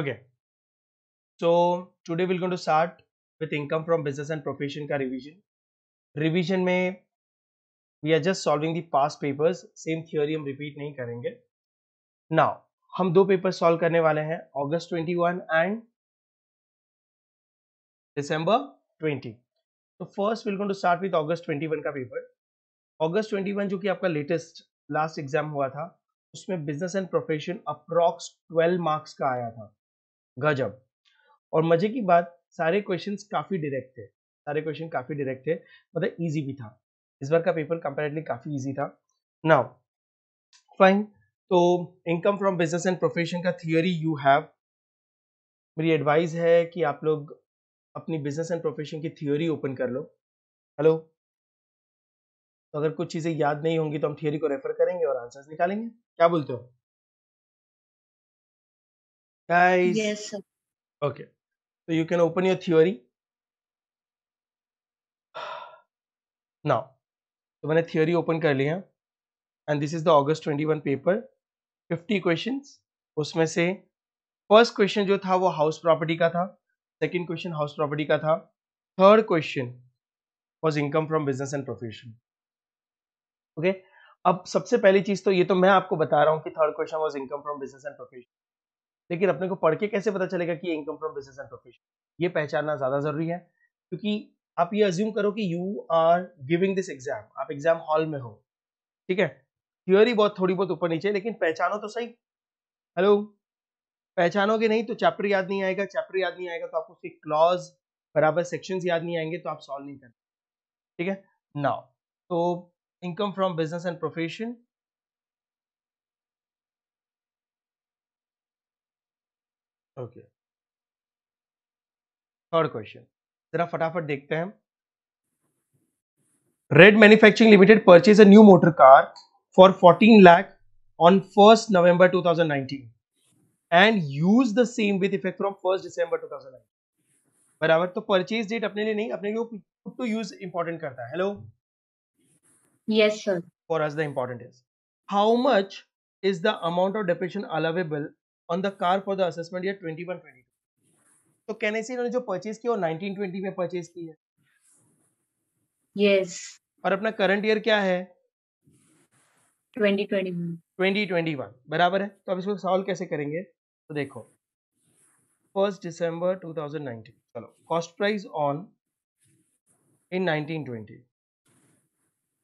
Okay. So today we're going to start with income from business and profession ka revision. Revision में we are just solving the past papers. Same theory हम repeat नहीं करेंगे. Now हम दो paper solve करने वाले हैं अगस्त 21 and December 20 तो first will going to start with August 21 का पेपर अगस्त 21 जो कि आपका लेटेस्ट लास्ट एग्जाम हुआ था उसमें business and profession approx 12 marks का आया था गजब और मजे की बात सारे क्वेश्चन काफ़ी डायरेक्ट थे सारे क्वेश्चन काफ़ी डायरेक्ट थे मतलब ईजी भी था इस बार का पेपर कंपेरेटिवली काफ़ी ईजी था नाउ फाइन तो income from business and profession का थियोरी यू हैव मेरी एडवाइस है कि आप लोग अपनी बिजनेस एंड प्रोफेशन की थियोरी ओपन कर लो हेलो तो अगर कुछ चीज़ें याद नहीं होंगी तो हम थियोरी को रेफर करेंगे और आंसर्स निकालेंगे क्या बोलते हो guys yes sir. okay so you can open your theory now तो मैंने थियोरी ओपन कर लिया and this is the august 21 paper 50 questions usme se first question jo tha wo house property का था second क्वेश्चन हाउस प्रॉपर्टी का था third question was income from business and profession okay अब सबसे पहली चीज तो ये तो मैं आपको बता रहा हूँ कि third question was income from business and profession लेकिन अपने को पढ़ के कैसे पता चलेगा कि income from business and profession ये पहचानना ज़्यादा ज़रूरी है क्योंकि आप ये अज्यूम करो कि you are giving this exam आप एग्जाम हॉल में हो ठीक है थियोरी बहुत थोड़ी बहुत ऊपर नीचे लेकिन पहचानो तो सही हेलो पहचानोगे नहीं तो चैप्टर याद नहीं आएगा चैप्टर याद नहीं आएगा तो आपको उसके क्लॉज बराबर सेक्शन याद नहीं आएंगे तो आप सॉल्व नहीं कर ठीक है नाउ तो income from business and profession okay third question जरा फटाफट देखते हैं red manufacturing limited purchase a new motor car for 14 lakh on first November 2019 and use the same with effect from first December 2019 बराबर तो परचेज डेट अपने लिए नहीं अपने लिए पुट टू यूज इंपॉर्टेंट करता है hello yes sir for us the important is how much is the amount of depreciation allowable on the car for the assessment year 21 22 तो कैन आई से इन्होंने जो परचेज किया वो 1920 में परचेज की है यस yes. और अपना करंट ईयर क्या है 2021 2021 बराबर है तो अब इसको सॉल्व कैसे करेंगे तो देखो फर्स्ट दिसंबर 2019 चलो कॉस्ट प्राइस ऑन इन 1920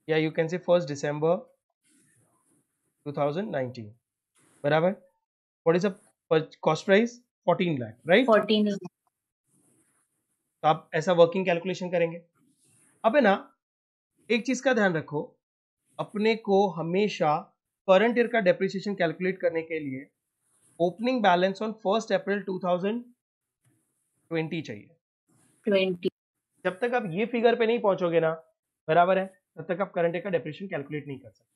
या you can say first December 2019 बराबर what is the cost price 14 lakh right 14 तो आप ऐसा वर्किंग कैलकुलेशन करेंगे अब है ना एक चीज का ध्यान रखो अपने को हमेशा करंट ईयर का डेप्रिसिएशन कैलकुलेट करने के लिए opening balance on first April 2020 चाहिए 20 जब तक आप ये फिगर पे नहीं पहुंचोगे ना बराबर है तब तक आप करंट ईयर का डेप्रिसिएशन कैलकुलेट नहीं कर सकते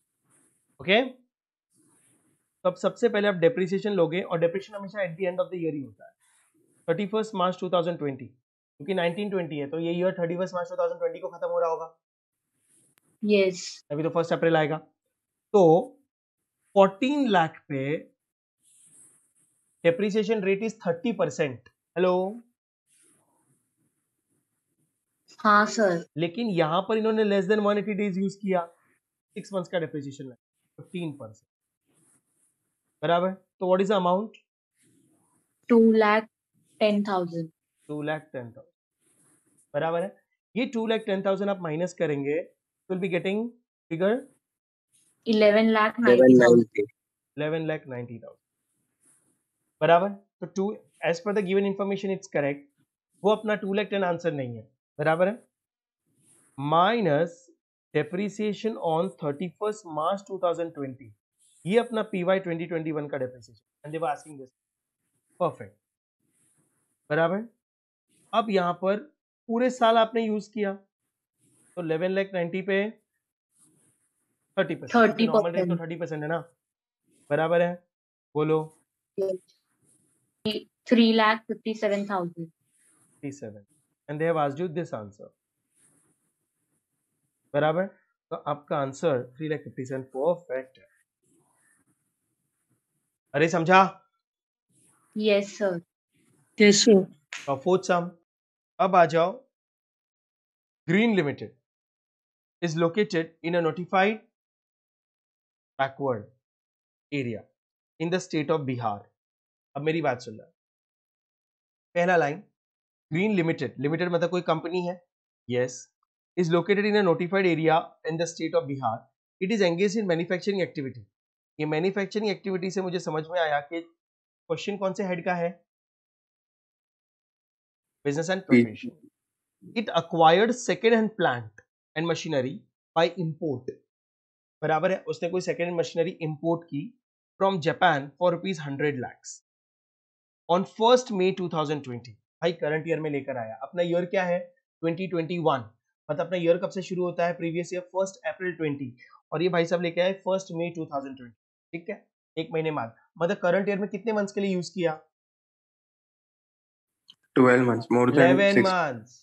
ओके okay? तो अब सबसे पहले आप डेप्रिसिएशन लोगे और डेप्रिसिएशन हमेशा at the end of the year ही होता है thirty first March two thousand twenty क्योंकि नाइनटीन ट्वेंटी है तो ये year thirty first March two thousand twenty को खत्म हो रहा होगा यस yes. अभी तो फर्स्ट अप्रैल आएगा तो फोर्टीन लाख पे depreciation rate is thirty percent hello हाँ सर लेकिन यहां पर इन्होंने less than one eighty days use किया सिक्स मंथ्स का डेप्रिसिएशन है फिफ्टीन परसेंट बराबर तो what is the amount two lakh ten thousand two lakh ten thousand बराबर है ये टू लाख टेन थाउजेंड आप माइनस करेंगे will be getting figure eleven lakh eleven lakh ninety thousand बराबर तो to as per the given information it's correct वो अपना टू लाख टेन आंसर नहीं है बराबर है minus depreciation on thirty first March two thousand twenty ये अपना P Y twenty twenty one का depreciation and they asking this perfect बराबर अब यहाँ पर पूरे साल आपने यूज किया तो इलेवन लैख नाइन्टी पे थर्टी परसेंट नॉर्मल रेट तो थर्टी परसेंट है ना बराबर है बोलो three lakh fifty seven thousand fifty seven and they've as asked you this answer बराबर तो आपका answer three lakh fifty seven perfect है अरे समझा yes sir yes sir fourth sum अब आ जाओ green limited is located in a notified backward area in the state of Bihar अब मेरी बात सुन रहा पहला लाइन ग्रीन लिमिटेड लिमिटेड मतलब कोई कंपनी है yes is located in a notified area in the state of Bihar it is engage in manufacturing activity ये manufacturing activity से मुझे समझ में आया कि क्वेश्चन कौन से हेड का है business and profession it acquired second hand plant and machinery by import बराबर है उसने कोई सेकेंड हैंड मशीनरी इंपोर्ट की from Japan for rupees hundred lakhs on first May two thousand twenty भाई करंट ईयर में लेकर आया अपना ईयर क्या है ट्वेंटी ट्वेंटी वन मतलब अपना ईयर कब से शुरू होता है previous year first April twenty और ये भाई साहब लेके आए फर्स्ट मे मई 2020 ठीक है एक महीने बाद मतलब करंट ईयर में कितने मंथ्स के लिए यूज किया twelve months more than eleven months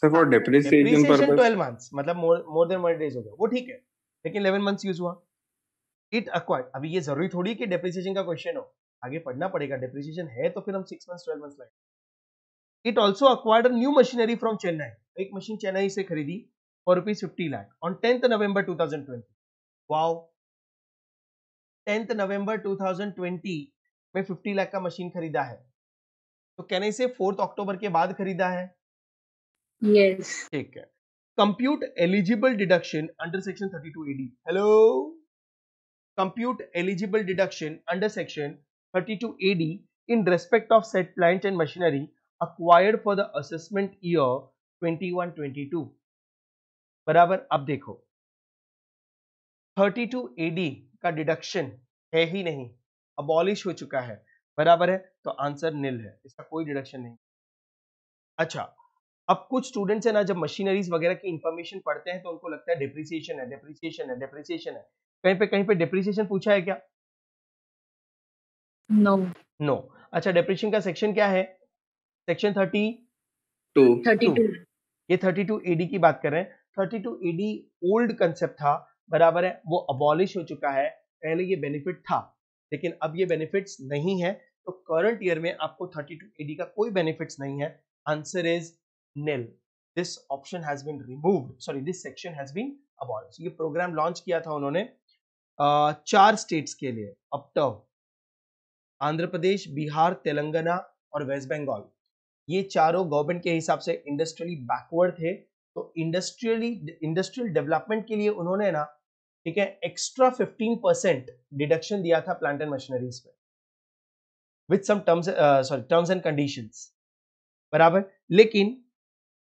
sir for depreciation months मतलब मोर देन डेज हो गया वो ठीक है लेकिन मंथ्स यूज हुआ इट अभी ये जरूरी थोड़ी कि डेप्रिसिएशन का क्वेश्चन हो आगे पढ़ना पड़ेगा डेप्रिसिएशन है तो फिर हम six months months it also acquired new machinery from Chennai एक मशीन चेन्नई से खरीदी for rupees 50 lakh on 10th November 2020. Wow. 10th November 2020 mein 50 lakh ka machine kharida hai to can i say 4th october ke baad kharida hai yes. theek hai compute eligible deduction under section 32 ad hello compute eligible deduction under section 32 ad in respect of said plant and machinery acquired for the assessment year 21 22 बराबर अब देखो 32 to AD का deduction है ही नहीं abolish हो चुका है बराबर है तो आंसर निल है इसका कोई डिडक्शन नहीं अच्छा अब कुछ स्टूडेंट्स है ना जब मशीनरीज वगैरह की इंफॉर्मेशन पढ़ते हैं तो उनको लगता है डिप्रिसिएशन है डिप्रिसिएशन है डिप्रिसिएशन है कहीं पे कहीं पे डिप्रिसिएशन पूछा है क्या नो no. No no. अच्छा डिप्रेशन का सेक्शन क्या है सेक्शन थर्टी टू ये थर्टी टू एडी की बात कर रहे हैं थर्टी टू एडी ओल्ड कंसेप्ट था बराबर है वो अबॉलिश हो चुका है पहले ये बेनिफिट था लेकिन अब ये बेनिफिट्स नहीं है तो करंट ईयर में आपको थर्टी टू एडी का कोई बेनिफिट नहीं है answer is nil this option has been removed sorry this section has been abolish ये प्रोग्राम लॉन्च किया था उन्होंने चार स्टेट्स के लिए अब टर्म आंध्र प्रदेश बिहार तेलंगाना और वेस्ट बंगाल ये चारों गवर्नमेंट के हिसाब से इंडस्ट्रियली बैकवर्ड थे तो इंडस्ट्रियली इंडस्ट्रियल डेवलपमेंट के लिए उन्होंने ना ठीक है एक्स्ट्रा 15 परसेंट डिडक्शन दिया था प्लांट एंड मशीनरीज पे with some terms sorry terms and conditions बराबर लेकिन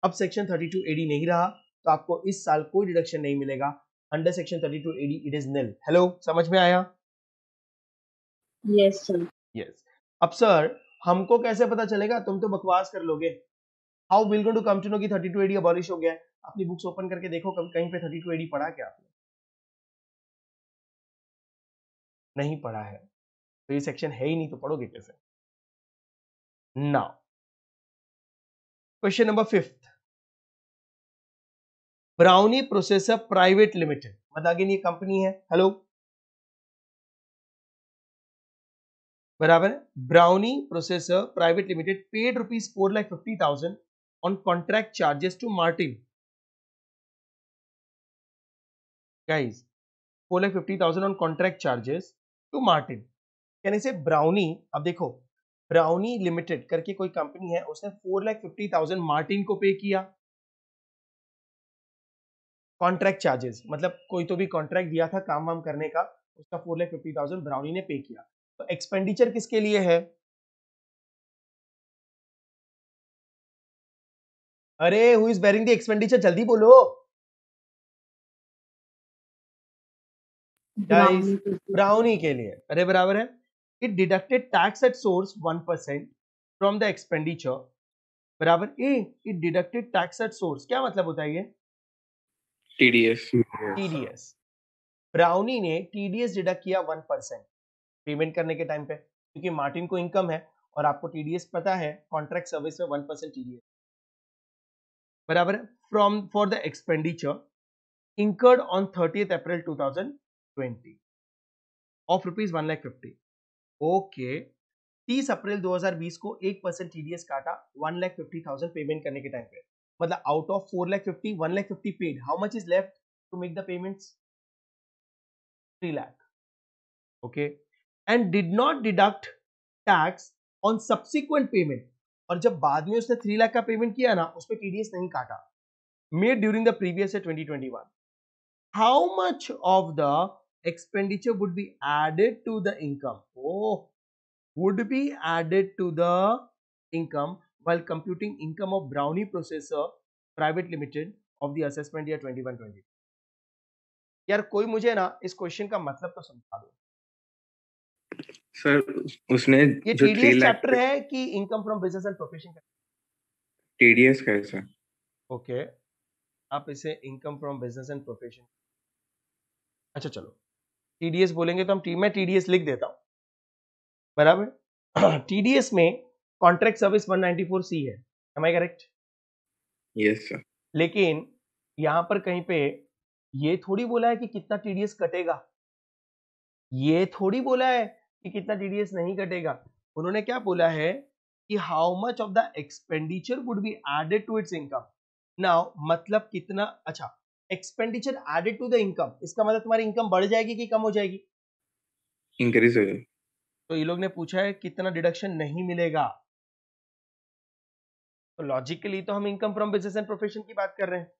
अब सेक्शन 32 एडी नहीं रहा तो आपको इस साल कोई डिडक्शन नहीं मिलेगा under section 32 A D it is nil hello समझ में आया यस सर यस अब सर हमको कैसे पता चलेगा तुम तो बकवास कर लोगे how will go to come to know कि 32 एडी अबॉलिश हो गया है अपनी बुक्स ओपन करके देखो कभी कहीं पे 32 एडी पढ़ा क्या आपने नहीं पढ़ा है तो ये सेक्शन है ही नहीं तो पढ़ोगे कैसे now question number fifth brownie processor private limited मतलब अगेन ये कंपनी है हेलो बराबर है brownie processor private limited paid rupees four lakh fifty thousand on contract charges to Martin. Guys, 4 lakh 50,000 on contract charges to Martin. कहने से brownie अब देखो brownie limited करके कोई कंपनी है उसने four lakh fifty thousand Martin को पे किया कॉन्ट्रैक्ट चार्जेस मतलब कोई तो भी कॉन्ट्रैक्ट दिया था काम वाम करने का उसका four lakh fifty thousand Brownie ने पे किया तो एक्सपेंडिचर किसके लिए है अरे who is bearing the expenditure जल्दी बोलो ब्राउनी के लिए अरे बराबर है it deducted tax at source one percent from the expenditure बराबर ए it deducted tax at source क्या मतलब होता है ये टीडीएस टीडीएस ब्राउनी ने टीडीएस डिडक्ट किया वन परसेंट पेमेंट करने के टाइम पे क्योंकि मार्टिन को इनकम है और आपको टीडीएस पता है कॉन्ट्रैक्ट सर्विस में वन परसेंट टीडीएस બરાબર from for the expenditure incurred on 30th April 2020 of rupees one lakh fifty okay तीस अप्रैल 2020 को एक परसेंट टीडीएस काटा one lakh fifty thousand payment करने के टाइम पे मतलब out of four lakh fifty one lakh fifty paid how much is left to make the payments three lakh okay and did not deduct tax on subsequent payment और जब बाद में उसने थ्री लाख का पेमेंट किया ना उसमें टीडीएस नहीं काटा made during the previous twenty twenty one how much of the expenditure would be added to the income would be added to the income well computing income of Brownie processor private Limited of the assessment year twenty one twenty यार कोई मुझे ना इस question का मतलब तो समझा दो सर उसने ये जो टीडीएस चैप्टर है कि income from business and profession का टीडीएस का है सर ओके आप इसे income from business and profession अच्छा चलो टीडीएस बोलेंगे तो हम टी मैं टीडीएस लिख देता हूं बराबर टीडीएस में कॉन्ट्रैक्ट सर्विस 194 सी है am I correct yes sir लेकिन यहां पर कहीं पे ये थोड़ी बोला है कि कितना टीडीएस कटेगा ये थोड़ी बोला है कि कितना टीडीएस नहीं कटेगा उन्होंने क्या बोला है कि how much of the expenditure would be added to its income now मतलब कितना अच्छा expenditure added to the income इसका मतलब तुम्हारी इनकम बढ़ जाएगी कि कम हो जाएगी इंक्रीज हो जाएगी तो ये लोग ने पूछा है कितना डिडक्शन नहीं मिलेगा तो लॉजिकली तो हम income from business and profession की बात कर रहे हैं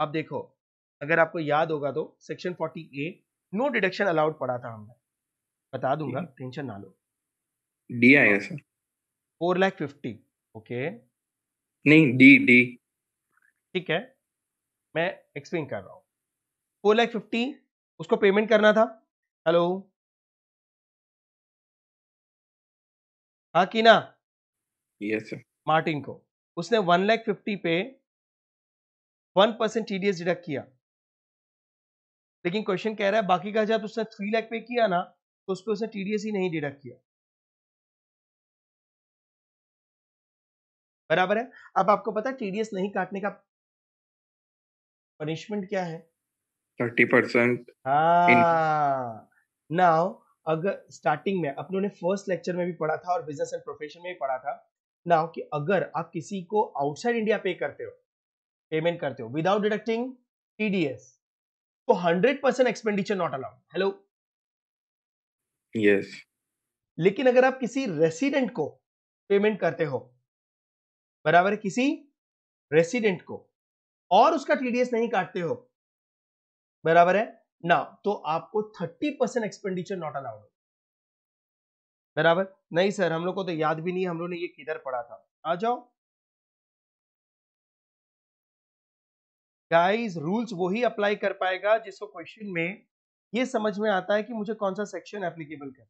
अब देखो अगर आपको याद होगा तो section 40 A no deduction allowed पड़ा था हमने बता दूंगा टेंशन ना लो डी आएगा sir four lakh fifty okay नहीं डी डी ठीक है मैं एक्सप्लेन कर रहा हूँ फोर लैख फिफ्टी उसको पेमेंट करना था हेलो हाँ की ना यस सर मार्टिन को उसने वन लैख फिफ्टी पे one percent T D S deduct किया लेकिन क्वेश्चन कह रहा है बाकी का जब उसने थ्री लैख पे किया ना तो उस पर उसने टीडीएस ही नहीं डिडक्ट किया बराबर है अब आपको पता है टीडीएस नहीं काटने का पनिशमेंट क्या है थर्टी परसेंट हाँ नाउ अगर स्टार्टिंग में अपनों ने फर्स्ट लेक्चर में भी पढ़ा था और बिजनेस एंड प्रोफेशन में भी पढ़ा था नाउ कि अगर आप किसी को आउटसाइड इंडिया पे करते हो पेमेंट करते हो विदाउट डिडक्टिंग टीडीएस तो hundred percent expenditure not allowed hello yes लेकिन अगर आप किसी रेसिडेंट को पेमेंट करते हो बराबर किसी रेसिडेंट को और उसका टीडीएस नहीं काटते हो बराबर है ना तो आपको thirty percent expenditure not allowed बराबर नहीं सर हम लोग को तो याद भी नहीं हम लोग ने ये किधर पढ़ा था आ जाओ गाइस रूल्स वही अप्लाई कर पाएगा जिसको क्वेश्चन में ये समझ में आता है कि मुझे कौन सा सेक्शन एप्लीकेबल कर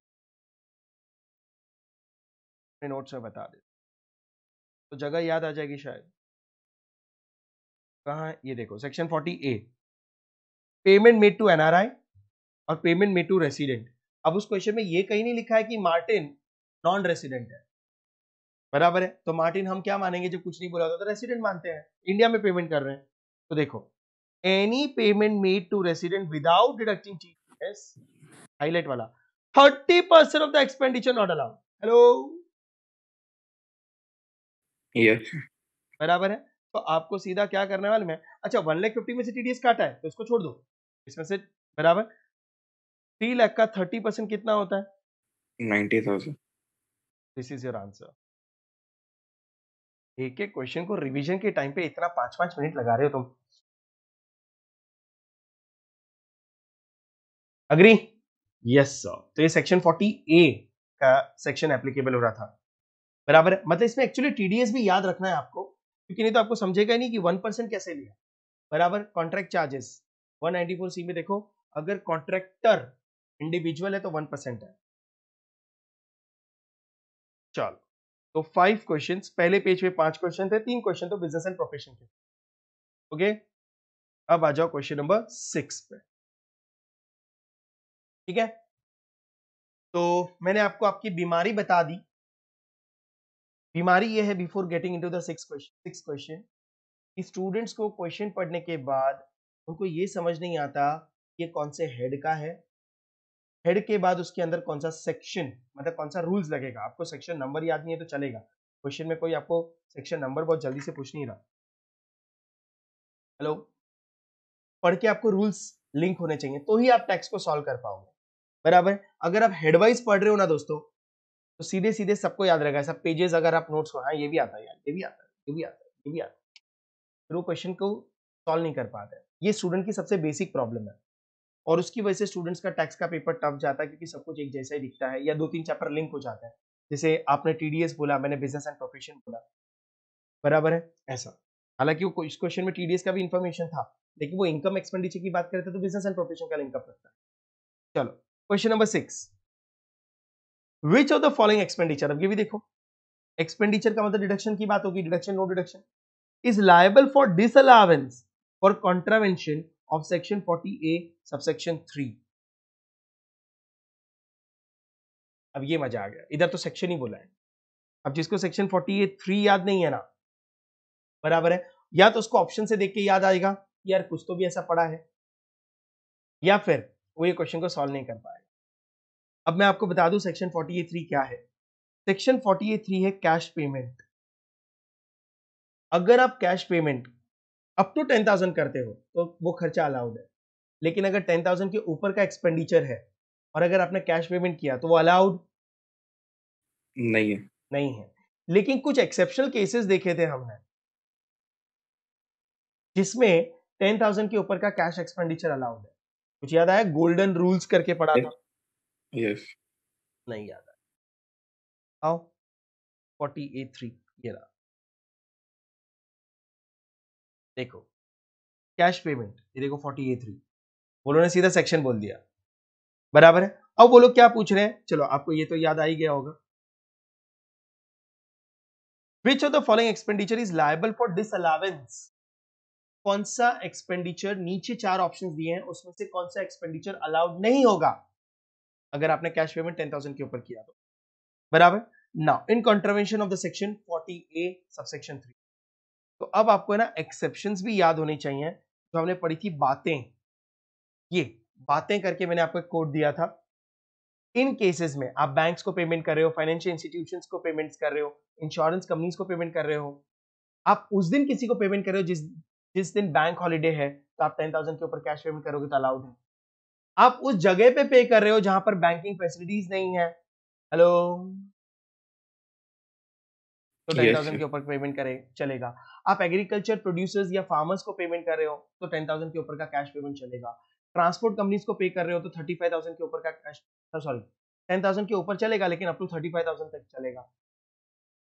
नोट से बता दे तो जगह याद आ जाएगी शायद कहा ये देखो section 40 A payment made to NRI और पेमेंट मेड टू रेसिडेंट अब उस क्वेश्चन में ये कहीं नहीं लिखा है कि मार्टिन नॉन रेसिडेंट है बराबर है तो मार्टिन हम क्या मानेंगे जब कुछ नहीं बोला होता तो रेसिडेंट मानते हैं इंडिया में पेमेंट कर रहे हैं तो देखो any payment made to resident without deducting TDS highlight वाला thirty percent of the expenditure not allowed hello बराबर है तो आपको सीधा क्या करने वाले में अच्छा वन लैख फिफ्टी में से टीडीएस काटा है तो इसको छोड़ दो इसमें से बराबर थ्री लाख का थर्टी परसेंट कितना होता है ninety thousand this is your answer एक एक क्वेश्चन को रिवीजन के टाइम पे इतना पांच पांच मिनट लगा रहे हो तुम अग्री यस सर तो ये सेक्शन फोर्टी ए का सेक्शन एप्लीकेबल हो रहा था बराबर मतलब इसमें एक्चुअली टीडीएस भी याद रखना है आपको क्योंकि नहीं तो आपको समझेगा ही नहीं कि वन परसेंट कैसे लिया बराबर कॉन्ट्रैक्ट चार्जेस 194 सी में देखो अगर कॉन्ट्रैक्टर इंडिविजुअल है तो वन परसेंट है चलो तो फाइव क्वेश्चन पहले पेज पे पांच क्वेश्चन थे तीन क्वेश्चन तो बिजनेस एंड प्रोफेशन के ओके अब आ जाओ क्वेश्चन नंबर सिक्स पे ठीक है तो मैंने आपको आपकी बीमारी बता दी बीमारी ये है before getting into the six question six question कि स्टूडेंट्स को क्वेश्चन पढ़ने के बाद उनको ये समझ नहीं आता ये कौन से हेड का है हेड के बाद उसके अंदर कौन सा सेक्शन मतलब कौन सा रूल्स लगेगा आपको सेक्शन नंबर याद नहीं है तो चलेगा क्वेश्चन में कोई आपको सेक्शन नंबर बहुत जल्दी से पूछ नहीं रहा हेलो पढ़ के आपको रूल्स लिंक होने चाहिए तो ही आप टैक्स को सॉल्व कर पाओगे बराबर अगर आप हेडवाइज पढ़ रहे हो ना दोस्तों तो सीधे सीधे सबको याद रहेगा सब पेजेस अगर आप नोट्स हो हाँ, ये भी आता है यार ये भी आता है ये भी आता है ये भी आता है फिर वो क्वेश्चन को सॉल्व नहीं कर पाते ये स्टूडेंट की सबसे बेसिक प्रॉब्लम है और उसकी वजह से स्टूडेंट्स का टैक्स का पेपर टफ जाता है क्योंकि सब कुछ एक जैसा ही दिखता है या दो तीन चैप्टर लिंक हो जाता है जैसे आपने टी बोला मैंने बिजनेस एंड प्रोफेशन बोला बराबर है ऐसा हालांकि वो इस क्वेश्चन में टी का भी इन्फॉर्मेशन था लेकिन वो इनकम एक्सपेंडिचर की बात करते तो बिजनेस एंड प्रोफेशन का लिंकअप रखता है चलो question number six which of the following expenditure अब ये भी देखो एक्सपेंडिचर का मतलब डिडक्शन की बात होगी deduction no deduction is liable for disallowance for contravention of section 40A subsection 3 अब ये मजा आ गया इधर तो सेक्शन ही बोला है अब जिसको सेक्शन 48 थ्री याद नहीं है ना बराबर है या तो उसको ऑप्शन से देख के याद आएगा यार कुछ तो भी ऐसा पड़ा है या फिर वो ये क्वेश्चन को सॉल्व नहीं कर पाएगा अब मैं आपको बता दूं सेक्शन 40A 3 क्या है सेक्शन 48 थ्री है कैश पेमेंट अगर आप cash payment up to ten thousand करते हो तो वो खर्चा अलाउड है लेकिन अगर टेन थाउजेंड के ऊपर का एक्सपेंडिचर है और अगर आपने कैश पेमेंट किया तो वो अलाउड नहीं है नहीं है लेकिन कुछ एक्सेप्शनल केसेस देखे थे हमने जिसमें टेन थाउजेंड के ऊपर का कैश एक्सपेंडिचर अलाउड है कुछ याद आया गोल्डन रूल्स करके पढ़ा था यस नहीं याद आया आओ फोर्टी ए थ्री ये रहा देखो कैश पेमेंट ये देखो फोर्टी ए थ्री बोलो ने सीधा सेक्शन बोल दिया बराबर है अब बोलो क्या पूछ रहे हैं चलो आपको ये तो याद आ ही गया होगा which of the following expenditure is liable for disallowance कौन सा एक्सपेंडिचर नीचे चार ऑप्शन दिए हैं उसमें से कौन सा एक्सपेंडिचर अलाउड नहीं होगा अगर आपने कैश पेमेंट टेन थाउजेंड के ऊपर किया तो बराबर now in contravention of the section forty A subsection three तो अब आपको है ना एक्सेप्शन भी याद होनी चाहिए जो हमने पढ़ी थी बातें ये बातें करके मैंने आपको कोड दिया था इन केसेस में आप बैंक्स को पेमेंट कर रहे हो फाइनेंशियल इंस्टीट्यूशन को पेमेंट्स कर रहे हो इंश्योरेंस कंपनीज को पेमेंट कर रहे हो आप उस दिन किसी को पेमेंट कर रहे हो जिस जिस दिन बैंक हॉलीडे है तो आप टेन थाउजेंड के ऊपर कैश पेमेंट करोगे तो अलाउड है आप उस जगह पे पे कर रहे हो जहां पर बैंकिंग फैसिलिटीज नहीं है हेलो तो टेन थाउजेंड के ऊपर पेमेंट करें चलेगा आप एग्रीकल्चर प्रोड्यूसर्स या फार्मर्स को पेमेंट कर रहे हो तो टेन थाउजेंड के ऊपर का कैश पेमेंट चलेगा ट्रांसपोर्ट कंपनीज को पे कर रहे हो तो थर्टी फाइव थाउजेंड के ऊपर का कैश सॉरी टेन थाउजेंड के ऊपर चलेगा लेकिन up to thirty five thousand तक चलेगा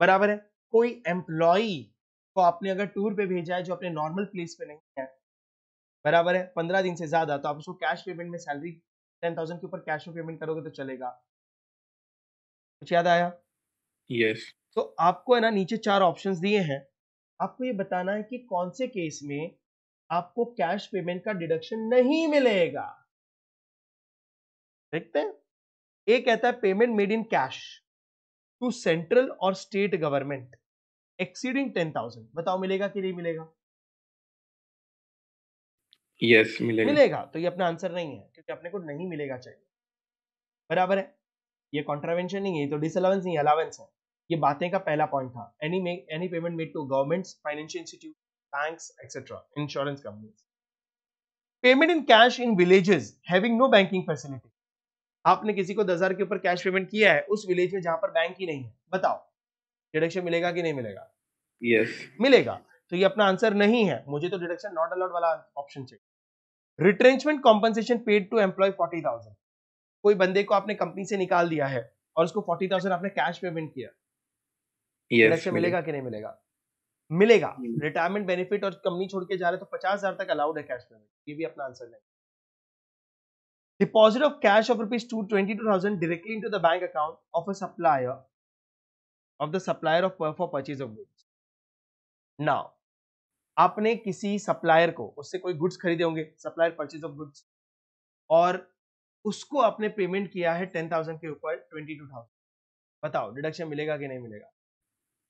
बराबर है कोई एम्प्लॉई को आपने अगर टूर पे भेजा है जो अपने नॉर्मल प्लेस पे नहीं है बराबर है पंद्रह दिन से ज्यादा तो आप उसको कैश पेमेंट में सैलरी टेन थाउजेंड के ऊपर कैश में पेमेंट करोगे तो चलेगा कुछ याद आया यस yes. तो आपको है ना नीचे चार ऑप्शंस दिए हैं आपको ये बताना है कि कौन से केस में आपको कैश पेमेंट का डिडक्शन नहीं मिलेगा देखते हैं एक कहता है payment made in cash to central और state government exceeding ten thousand बताओ मिलेगा कि नहीं मिलेगा यस yes, मिलेगा मिलेगा तो ये अपना आंसर नहीं है क्योंकि अपने को नहीं मिलेगा चाहिए बराबर है ये कॉन्ट्रावेंशन नहीं है तो डिसअलावेंस नहीं अलावेंस है ये बातें का पहला पॉइंट था any any payment made to government financial institute banks etcetera insurance company payment in cash in villages having no banking facility आपने किसी को दस के ऊपर कैश पेमेंट किया है उस विलेज में जहां पर बैंक ही नहीं है बताओ डिडक्शन मिलेगा कि नहीं मिलेगा यस yes. मिलेगा तो ये अपना आंसर नहीं है मुझे तो डिडक्शन नॉट अलाउड वाला ऑप्शन चाहिए retrenchment compensation paid to employee forty कोई बंदे को आपने कंपनी से निकाल दिया है और उसको फोर्टी आपने कैश पेमेंट किया इंडक्शन मिलेगा कि नहीं मिलेगा मिलेगा रिटायरमेंट hmm. बेनिफिट और कंपनी छोड़ के जा रहे तो पचास हजार तक अलाउड है कैश पेमेंट ये भी अपना आंसर नहीं rupees two twenty two thousand directly into the bank account of a supplier of the supplier of for purchase of goods now आपने किसी सप्लायर को उससे कोई गुड्स खरीदे होंगे सप्लायर परचेज ऑफ गुड्स और उसको आपने पेमेंट किया है टेन थाउजेंड के ऊपर ट्वेंटी टू थाउजेंड बताओ डिडक्शन मिलेगा कि नहीं मिलेगा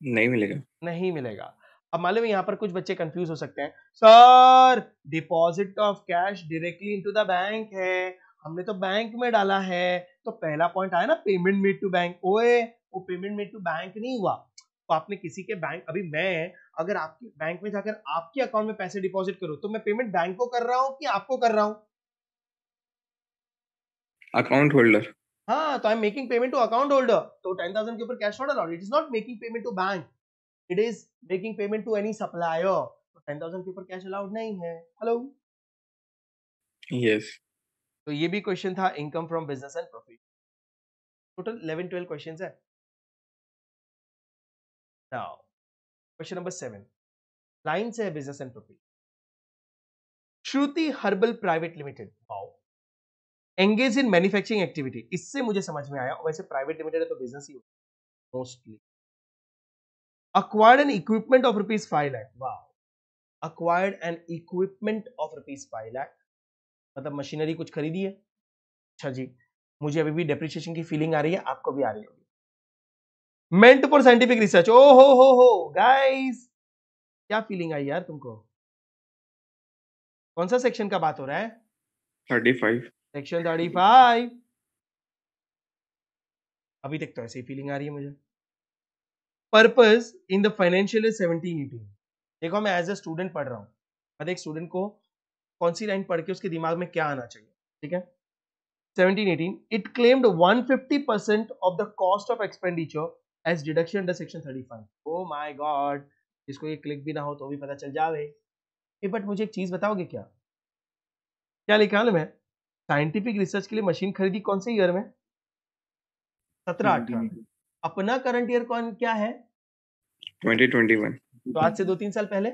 नहीं मिलेगा नहीं मिलेगा अब मालूम है यहाँ पर कुछ बच्चे कंफ्यूज हो सकते हैं sir deposit of cash directly into the bank है हमने तो बैंक में डाला है तो पहला पॉइंट आया ना पेमेंट मेड टू बैंक ओए वो पेमेंट मेड टू बैंक नहीं हुआ तो आपने किसी के बैंक अभी मैं अगर आपके बैंक में जाकर आपके अकाउंट में पैसे डिपॉजिट करूं तो मैं पेमेंट बैंक को कर रहा हूं कि आपको कर रहा हूं अकाउंट होल्डर हाँ तो I am making payment to account holder तो टेन थाउजेंड के ऊपर cash not allowed it is not making payment to bank it is making payment to any supplier तो टेन थाउजेंड के ऊपर कैश अलाउड नहीं है हेलो यस तो ये भी क्वेश्चन था income from business and profit total eleven twelve question है now question number seven line से है business and profit Shruti herbal private limited wow engage in manufacturing activity इससे मुझे समझ में आया वैसे प्राइवेट लिमिटेड है तो बिजनेस ही होता है mostly acquired an equipment of rupees five lakh वाह acquired an equipment of rupees five lakh मतलब मशीनरी कुछ खरीदी है अच्छा जी मुझे अभी भी डेप्रिशिएशन की फीलिंग आ रही है आपको भी आ रही होगी मेंट फॉर साइंटिफिक रिसर्च ओ हो हो हो गाइस क्या फीलिंग आई यार तुमको कौन सा सेक्शन का बात हो रहा है thirty five section thirty five अभी तक तो ऐसी फीलिंग आ रही है मुझे purpose in the financial is seventeen eighteen देखो मैं एज अ स्टूडेंट पढ़ रहा हूँ मतलब एक स्टूडेंट को कौन सी लाइन पढ़ के उसके दिमाग में क्या आना चाहिए ठीक है 1718 it claimed 150% of the cost of expenditure as deduction under section 35 oh my god इसको ये क्लिक भी ना हो तो भी पता चल जावे ए बट मुझे एक चीज बताओगे क्या क्या लिखा ना मैं साइंटिफिक रिसर्च के लिए मशीन खरीदी कौन से ईयर में सत्रह अठारह अपना करंट ईयर कौन क्या है 2021 तो आज से दो तीन साल पहले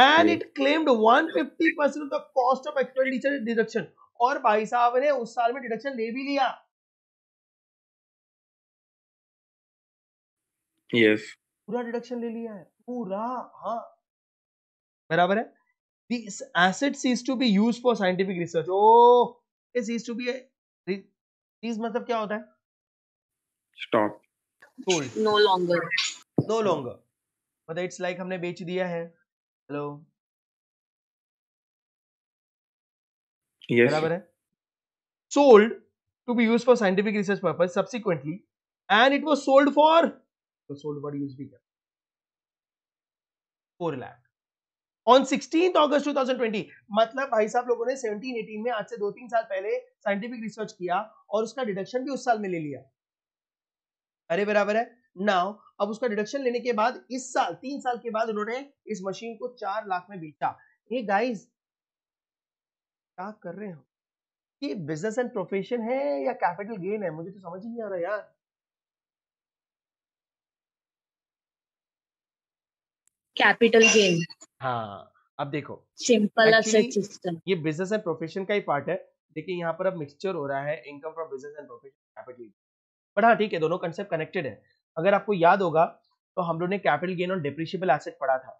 and it claimed 150 percent of cost of expenditure deduction और भाई साहब ने उस साल में डिडक्शन ले भी लिया यस yes. पूरा डिडक्शन ले लिया है पूरा हाँ बराबर है this asset cease to be used for scientific research. Oh, it cease to be a cease matlab kya hota hai Stop. Sold. No longer. No longer. but it's like humne bech diya hai Hello. Yes. barabar hai Sold to be used for scientific research purpose subsequently, and it was sold for. So sold what used be? 4 lakh. On sixteen August 2020 मतलब भाई साहब लोगों ने 17 18 में आज से दो तीन साल पहले साइंटिफिक रिसर्च किया और उसका डिडक्शन भी उस साल में ले लिया अरे बराबर है नाउ अब उसका डिडक्शन लेने के बाद इस साल तीन साल के बाद उन्होंने इस मशीन को चार लाख में बेचा ये गाइस क्या कर रहे हो ये बिजनेस एंड प्रोफेशन है या कैपिटल गेन है मुझे तो समझ ही नहीं आ रहा यार कैपिटल गेन हाँ अब देखो सिंपल सिस्टम ये बिजनेस एंड प्रोफेशन का ही पार्ट है देखिए यहाँ पर अब मिक्सचर हो रहा है income from business and profession capital but हाँ ठीक है दोनों कंसेप्ट कनेक्टेड है अगर आपको याद होगा तो हम लोग ने कैपिटल गेन और डिप्रिशिएबल एसेट पढ़ा था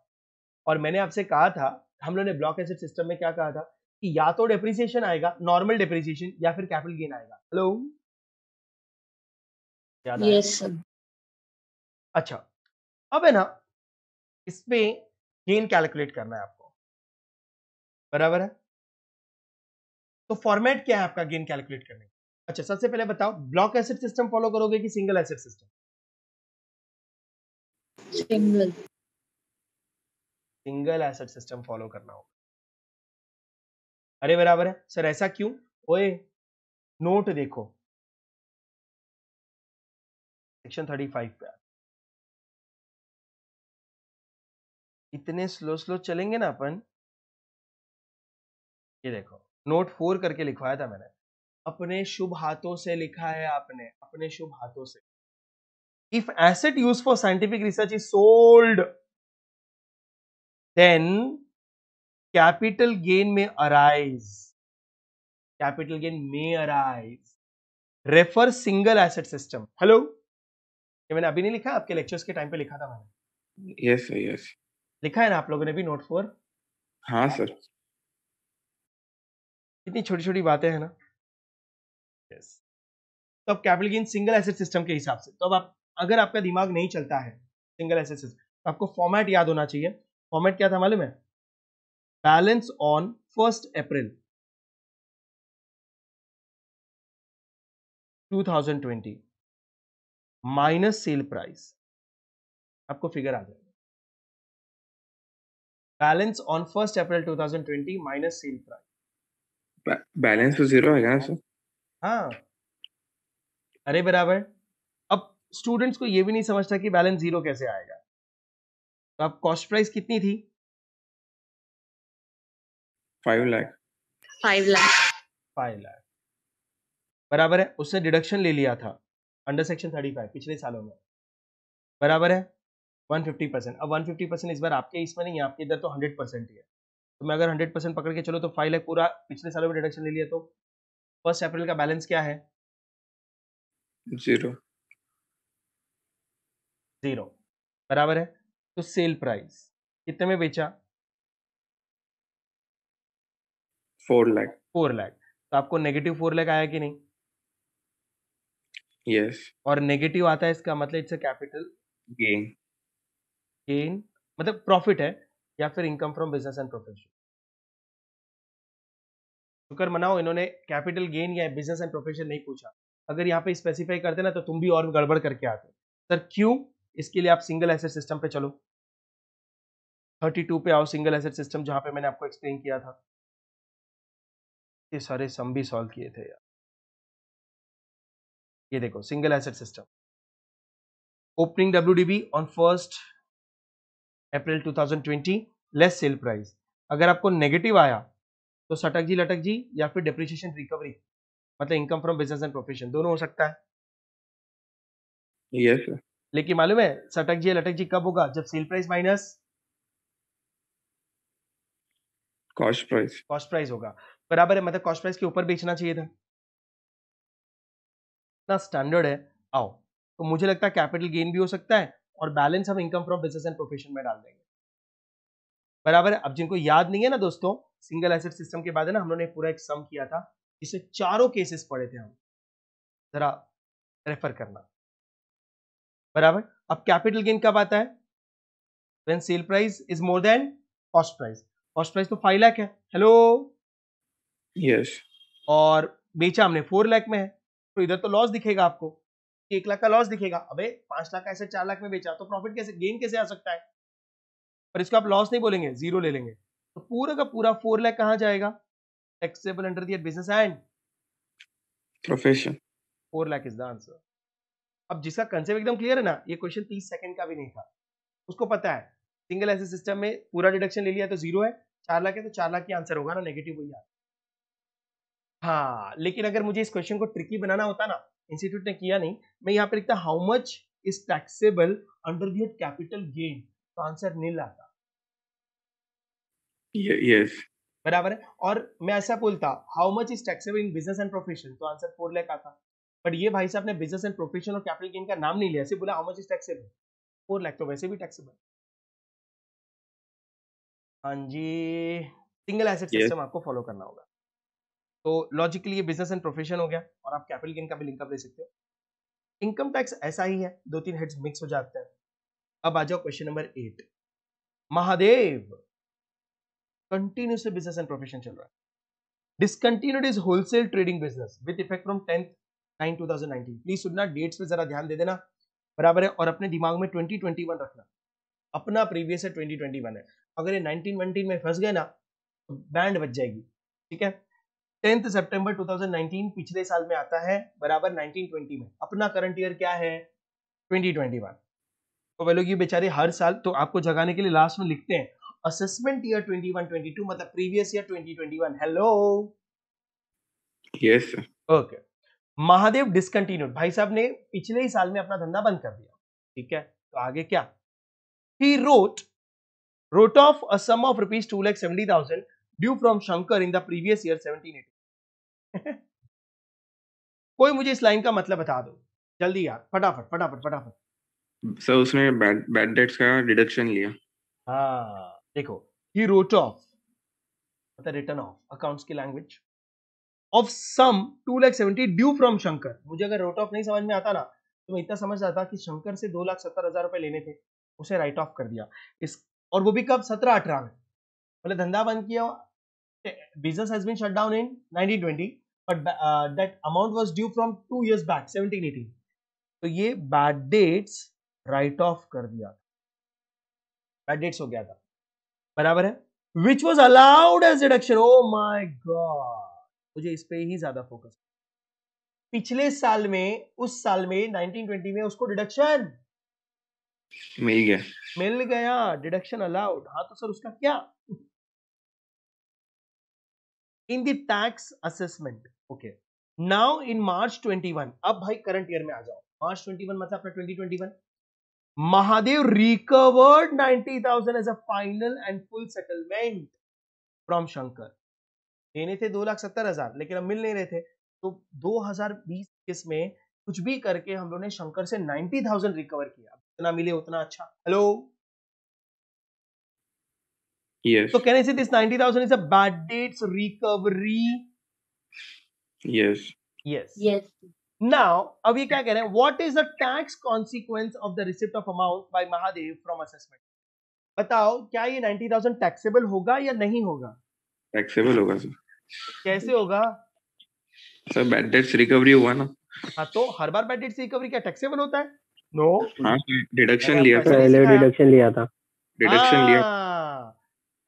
और मैंने आपसे कहा था हम लोग ने ब्लॉक एसेट सिस्टम में क्या कहा था कि या तो डेप्रिसिएशन आएगा नॉर्मल डेप्रिसिएशन या फिर कैपिटल गेन आएगा हेलो yes, अच्छा अब है ना इसमें गेन कैलकुलेट करना है आपको बराबर है तो फॉर्मेट क्या है आपका गेन कैलकुलेट करने का अच्छा सबसे पहले बताओ ब्लॉक एसिड सिस्टम फॉलो करोगे कि single asset system single single asset system follow करना होगा अरे बराबर है सर ऐसा क्यों ओए नोट देखो सेक्शन थर्टी फाइव पे इतने स्लो स्लो चलेंगे ना अपन ये देखो नोट फोर करके लिखवाया था मैंने अपने शुभ हाथों से लिखा है आपने अपने शुभ हाथों से if asset use for scientific research is sold then capital gain में अराइज कैपिटल गेन में arise refer single asset system hello ये मैंने अभी नहीं लिखा आपके लेक्चर्स के टाइम पे लिखा था मैंने यस यस लिखा है ना आप लोगों ने भी नोट फोर हाँ सर इतनी छोटी छोटी बातें हैं ना yes. तो अब capital gain single asset system के हिसाब से तो अब आप अगर आपका दिमाग नहीं चलता है सिंगल एसेट सिस्टम तो आपको फॉर्मेट याद होना चाहिए फॉर्मेट क्या था मालूम है balance on first April 2020 minus sale price आपको फिगर आ गया balance on first April 2020 minus sale price balance तो जीरो है सर हाँ अरे बराबर अब स्टूडेंट्स को ये भी नहीं समझता कि बैलेंस जीरो कैसे आएगा तो अब कॉस्ट प्राइस कितनी थी five lakh five lakh five lakh बराबर है उससे डिडक्शन ले लिया था अंडर सेक्शन थर्टी फाइव पिछले सालों में बराबर है 150 परसेंट अब 150 परसेंट इस बार आपके इसमें नहीं है आपके इधर तो 100 परसेंट ही है तो मैं अगर 100 परसेंट पकड़ के चलो तो फाइव लाख पूरा पिछले सालों में डिडक्शन ले लिया तो फर्स्ट अप्रैल का बैलेंस क्या है जीरो जीरो बराबर है तो सेल प्राइस कितने में बेचा फोर लाख फोर लाख तो आपको नेगेटिव फोर लाख आया कि नहीं यस yes. और नेगेटिव आता है इसका मतलब it's a capital gain gain मतलब प्रॉफिट है या फिर income from business and profession शुक्र मनाओ इन्होंने कैपिटल गेन या बिजनेस एंड प्रोफेशन नहीं पूछा अगर यहाँ पे स्पेसिफाई करते ना तो तुम भी और गड़बड़ करके आते सर क्यों इसके लिए आप सिंगल एसेट सिस्टम पे चलो 32 पे आओ सिंगल एसेट सिस्टम जहाँ पे मैंने आपको एक्सप्लेन किया था ये सारे सम भी सॉल्व किए थे यार ये देखो single asset system opening W on first April 2020 less sale price अगर आपको नेगेटिव आया तो सटक जी लटक जी या फिर डिप्रिशिएशन रिकवरी मतलब income from business and profession दोनों हो सकता है यस yes, लेकिन मालूम है सटक जी लटक जी कब होगा जब sale price minus cost price cost price होगा बराबर है मतलब कॉस्ट प्राइस के ऊपर बेचना चाहिए था इतना स्टैंडर्ड है आओ तो मुझे लगता है कैपिटल गेन भी हो सकता है और बैलेंस हम income from business and profession में डाल देंगे बराबर अब जिनको याद नहीं है ना दोस्तों सिंगल एसेट सिस्टम के बाद है ना हम लोगों ने पूरा एक सम किया था इसे चारों केसेस पढ़े थे हम जरा रेफर करना बराबर अब कैपिटल गेन कब आता है when sale price is more than cost price cost price तो फाइव लाख है हेलो यस yes. और बेचा हमने फोर लाख में है तो इधर तो लॉस दिखेगा आपको कि एक लाख का लॉस दिखेगा अबे पांच लाख का ऐसे चार लाख में बेचा तो प्रॉफिट कैसे गेन कैसे आ सकता है पर इसको आप लॉस नहीं बोलेंगे जीरो ले लेंगे तो पूरा का पूरा फोर लाख कहाँ जाएगा taxable under their business and profession four lakh is the answer अब जिसका कंसेप्ट एकदम क्लियर है ना ये क्वेश्चन तीस सेकंड का भी नहीं था उसको पता है सिंगल ऐसे सिस्टम में पूरा डिडक्शन ले लिया तो जीरो है चार लाख है तो चार लाख ही आंसर होगा ना नेगेटिव वही हाँ लेकिन अगर मुझे इस क्वेश्चन को ट्रिकी बनाना होता ना इंस्टीट्यूट ने किया नहीं मैं यहाँ पे लिखता how much is taxable under their capital gain तो आंसर नील आता यस बराबर है और मैं ऐसा बोलता how much is taxable in business and profession तो आंसर फोर लैख आता बट ये भाई साहब ने बिजनेस एंड प्रोफेशन और कैपिटल गेन का नाम नहीं लिया ऐसे बोला how much is taxable four lakh तो वैसे भी टैक्सेबल हाँ जी सिंगल एसेट सिस्टम आपको फॉलो करना होगा तो लॉजिकली ये बिजनेस एंड प्रोफेशन हो गया और आप कैपिटल गेन का भी लिंकअप दे सकते हो इनकम टैक्स ऐसा ही है दो तीन हेड्स मिक्स हो जाते हैं अब आ जाओ question number eight Mahadev continue से बिजनेस एंड प्रोफेशन चल रहा है discontinued is wholesale trading business with effect from tenth nine two thousand nineteen please सुनना डेट्स पे जरा ध्यान दे देना बराबर है और अपने दिमाग में ट्वेंटी ट्वेंटी वन रखना अपना प्रीवियस है ट्वेंटी ट्वेंटी वन है अगर ये नाइनटीन वनटीन में फंस गए ना तो बैंड बच जाएगी ठीक है टेंथ सितंबर 2019 पिछले साल में आता है बराबर 1920 में अपना करंट ईयर क्या है 2021 तो वे लोग ये बेचारे हर साल तो आपको जगाने के लिए लास्ट में लिखते हैं असेसमेंट ईयर 21 22 मतलब previous year 2021 hello yes okay Mahadev discontinued भाई साहब ने पिछले ही साल में अपना धंधा बंद कर दिया ठीक है तो आगे क्या ही wrote wrote off a sum of rupees two lakh seventy thousand due from Shankar in the previous year seventeen eighty कोई मुझे इस लाइन का मतलब बता दो जल्दी यार फटाफट फटाफट फटाफट सर उसने बैड बैड डेट्स का डिडक्शन लिया हाँ देखो ही रोट ऑफ मतलब रिटर्न ऑफ अकाउंट्स की language of sum two lakh seventy due from Shankar मुझे अगर रोट ऑफ नहीं समझ में आता ना तो मैं इतना समझ जाता कि शंकर से दो लाख सत्तर हजार रुपए लेने थे उसे राइट ऑफ कर दिया इस और वो भी कब सत्रह अठारह में मतलब धंधा बंद किया business has been shut down in nineteen twenty but uh, that amount was due from two years back 1718 तो ये बैड डेट्स राइट ऑफ कर दिया था बैड डेट्स हो गया था बराबर है which was allowed as deduction oh my god मुझे इस पे ही ज्यादा फोकस पिछले साल में उस साल में 1920 में उसको डिडक्शन मिल गया मिल गया डिडक्शन अलाउड हाँ तो सर उसका क्या in the tax assessment okay now in March 21 अब भाई करंट ईयर में आ जाओ मार्च 21 मतलब अपना 2021 Mahadev recovered 90,000 as a final and full settlement from Shankar देने थे दो लाख सत्तर हजार लेकिन अब मिल नहीं रहे थे तो 2020 किस में कुछ भी करके हम लोग ने शंकर से 90,000 रिकवर किया जितना मिले उतना अच्छा hello Yes. So can I say this thousand is a bad debts recovery? Yes. Yes. Yes. Now, अब क्या कह रहे हैं what is the tax consequence of the receipt of amount by Mahadev from assessment बताओ क्या ये 90,000 टैक्सेबल होगा या नहीं होगा टैक्सेबल होगा सर कैसे होगा सर बैड डेट्स रिकवरी हुआ ना हाँ तो हर बार बैड डेट्स रिकवरी क्या टैक्सेबल होता है नो no. हाँ डिडक्शन लिया था डिडक्शन हाँ। लिया था डिडक्शन लिया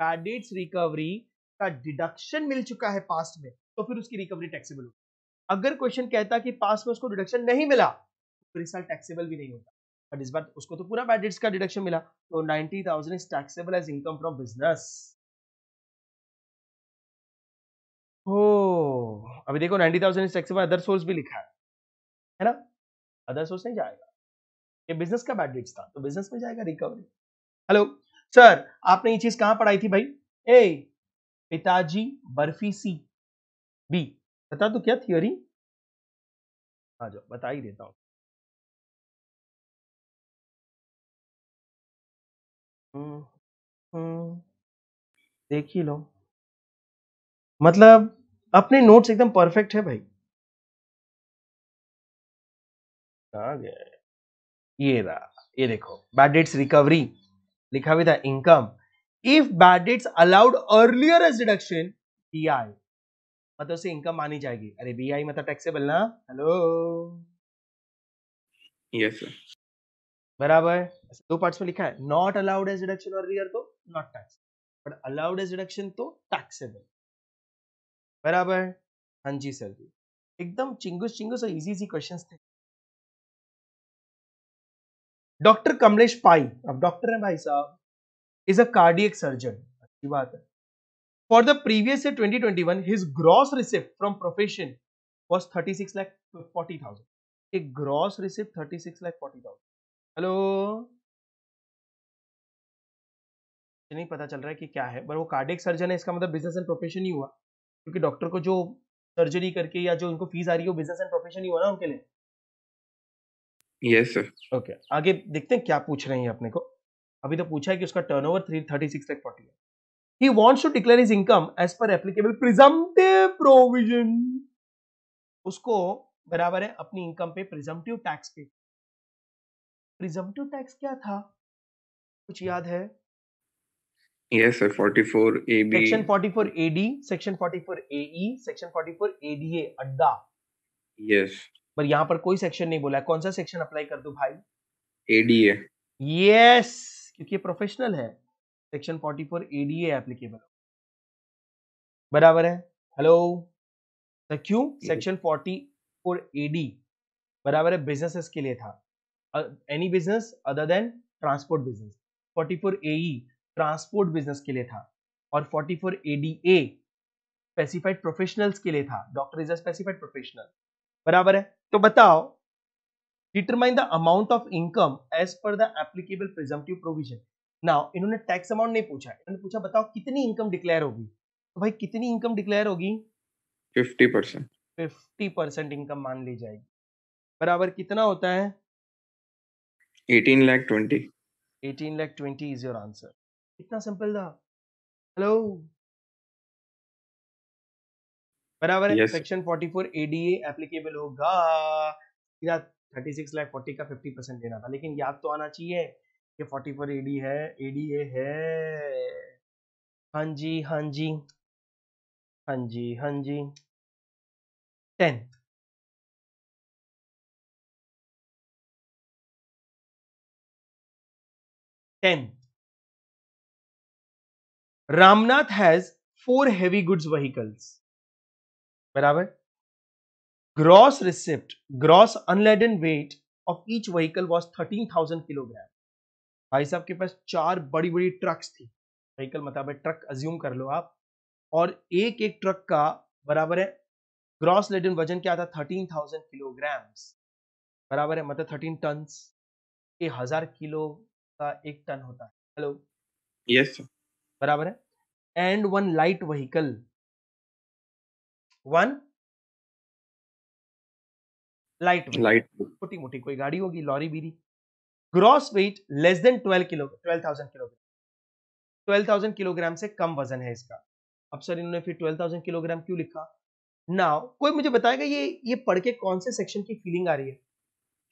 बैड डेट्स रिकवरी का डिडक्शन मिल चुका है पास्ट में तो फिर उसकी रिकवरी टैक्सेबल होगी अगर क्वेश्चन कहता कि पास्ट में उसको डिडक्शन नहीं मिला तो फिर इस साल टैक्सेबल भी नहीं होता बट इस बार उसको तो पूरा बैड डेट्स का डिडक्शन मिला तो ninety thousand is taxable as income from business हो अभी देखो ninety thousand is taxable other source भी लिखा है है ना अदर सोर्स नहीं जाएगा ये बिजनेस का बैड डेट्स था तो बिजनेस में जाएगा रिकवरी हेलो सर आपने ये चीज कहां पढ़ाई थी भाई ए पिताजी बर्फी सी बी बता दो क्या थियोरी आ जाओ बता ही देता हूं देख ही लो मतलब अपने नोट्स एकदम परफेक्ट है भाई आ गया ये रहा ये देखो बैड डेट्स रिकवरी लिखा भी था income if bad debts allowed earlier as deduction B I मतलब से इनकम मानी जाएगी अरे बी आई मतलब टैक्सेबल ना हेलो यस सर बराबर दो पार्ट्स में लिखा है not allowed as deduction earlier तो not tax but allowed as deduction तो टैक्सेबल बराबर हाँ जी सर जी एकदम चिंगुस चिंगुस और इजी इजी क्वेश्चंस थे डॉक्टर कमलेश पाई अब डॉक्टर है भाई साहब इज अ कार्डियक सर्जन अच्छी बात है for the previous year 2021 his gross receipt from profession was 36 lakh 40,000 एक ग्रॉस रिसिप्ट 36 लाख 40,000 हेलो नहीं पता चल रहा है कि क्या है पर वो कार्डियक सर्जन है इसका मतलब बिजनेस एंड प्रोफेशन ही हुआ क्योंकि डॉक्टर को जो सर्जरी करके या जो उनको फीस आ रही है वो बिजनेस एंड प्रोफेशन ही हुआ ना उनके लिए यस सर ओके आगे देखते हैं क्या पूछ रहे हैं अपने को अभी तो पूछा है कि उसका टर्नओवर 336 लाख 40 है ही wants to declare his income as per applicable presumptive provision उसको बराबर है अपनी इनकम पे प्रिजम्प्टिव टैक्स पे प्रिजम्प्टिव टैक्स क्या था कुछ याद है yes sir 44 A B section 44 A D section 44 A E section 44 A D A अड्डा यस पर यहाँ पर कोई सेक्शन नहीं बोला है कौन सा सेक्शन अप्लाई कर दो भाई एडीए यस क्योंकि ये प्रोफेशनल है सेक्शन 44 एडीए एप्लीकेबल बराबर है हेलो तो क्यों सेक्शन 44 एडी बराबर है बिजनेसेस के लिए था any business other than transport business 44 AE transport business के लिए था और 44 एडीए स्पेसिफाइड प्रोफेशनल्स के लिए था doctor is a specified professional बराबर है तो बताओ determine the amount of income as per the applicable presumptive provision now इन्होंने टैक्स अमाउंट नहीं पूछा इन्होंने पूछा बताओ कितनी इनकम डिक्लेयर होगी तो भाई कितनी इनकम डिक्लेयर होगी fifty percent fifty percent income मान ली जाएगी बराबर कितना होता है eighteen lakh twenty eighteen lakh twenty is your answer इतना सिंपल था हेलो बराबर है सेक्शन 44 एडीए एप्लीकेबल होगा या 36 लाख 40 का 50 परसेंट देना था लेकिन याद तो आना चाहिए कि 44 एडी है एडीए है हाँ जी हाँ जी हाँ जी हाँ जी ten ten Ramnath has four heavy goods vehicles बराबर gross receipt gross unladen weight of each each was thirteen thousand kilogram भाई साहब के पास चार बड़ी बड़ी ट्रक्स थी व्हीकल मतलब ट्रक अज्यूम कर लो आप और एक एक ट्रक का बराबर है ग्रॉस लेडन वजन क्या था थर्टीन थाउजेंड किलोग्राम्स बराबर है मतलब थर्टीन टन के हजार किलो का एक टन होता है हेलो यस yes, बराबर है and one light vehicle one light light छोटी मोटी कोई गाड़ी होगी लॉरी बीरी gross weight less than twelve kilo twelve thousand kilogram twelve thousand kilogram से कम वजन है इसका अब सर इन्होंने फिर ट्वेल्व थाउजेंड किलोग्राम क्यों लिखा नाउ कोई मुझे बताएगा ये ये पढ़ के कौन से सेक्शन की फीलिंग आ रही है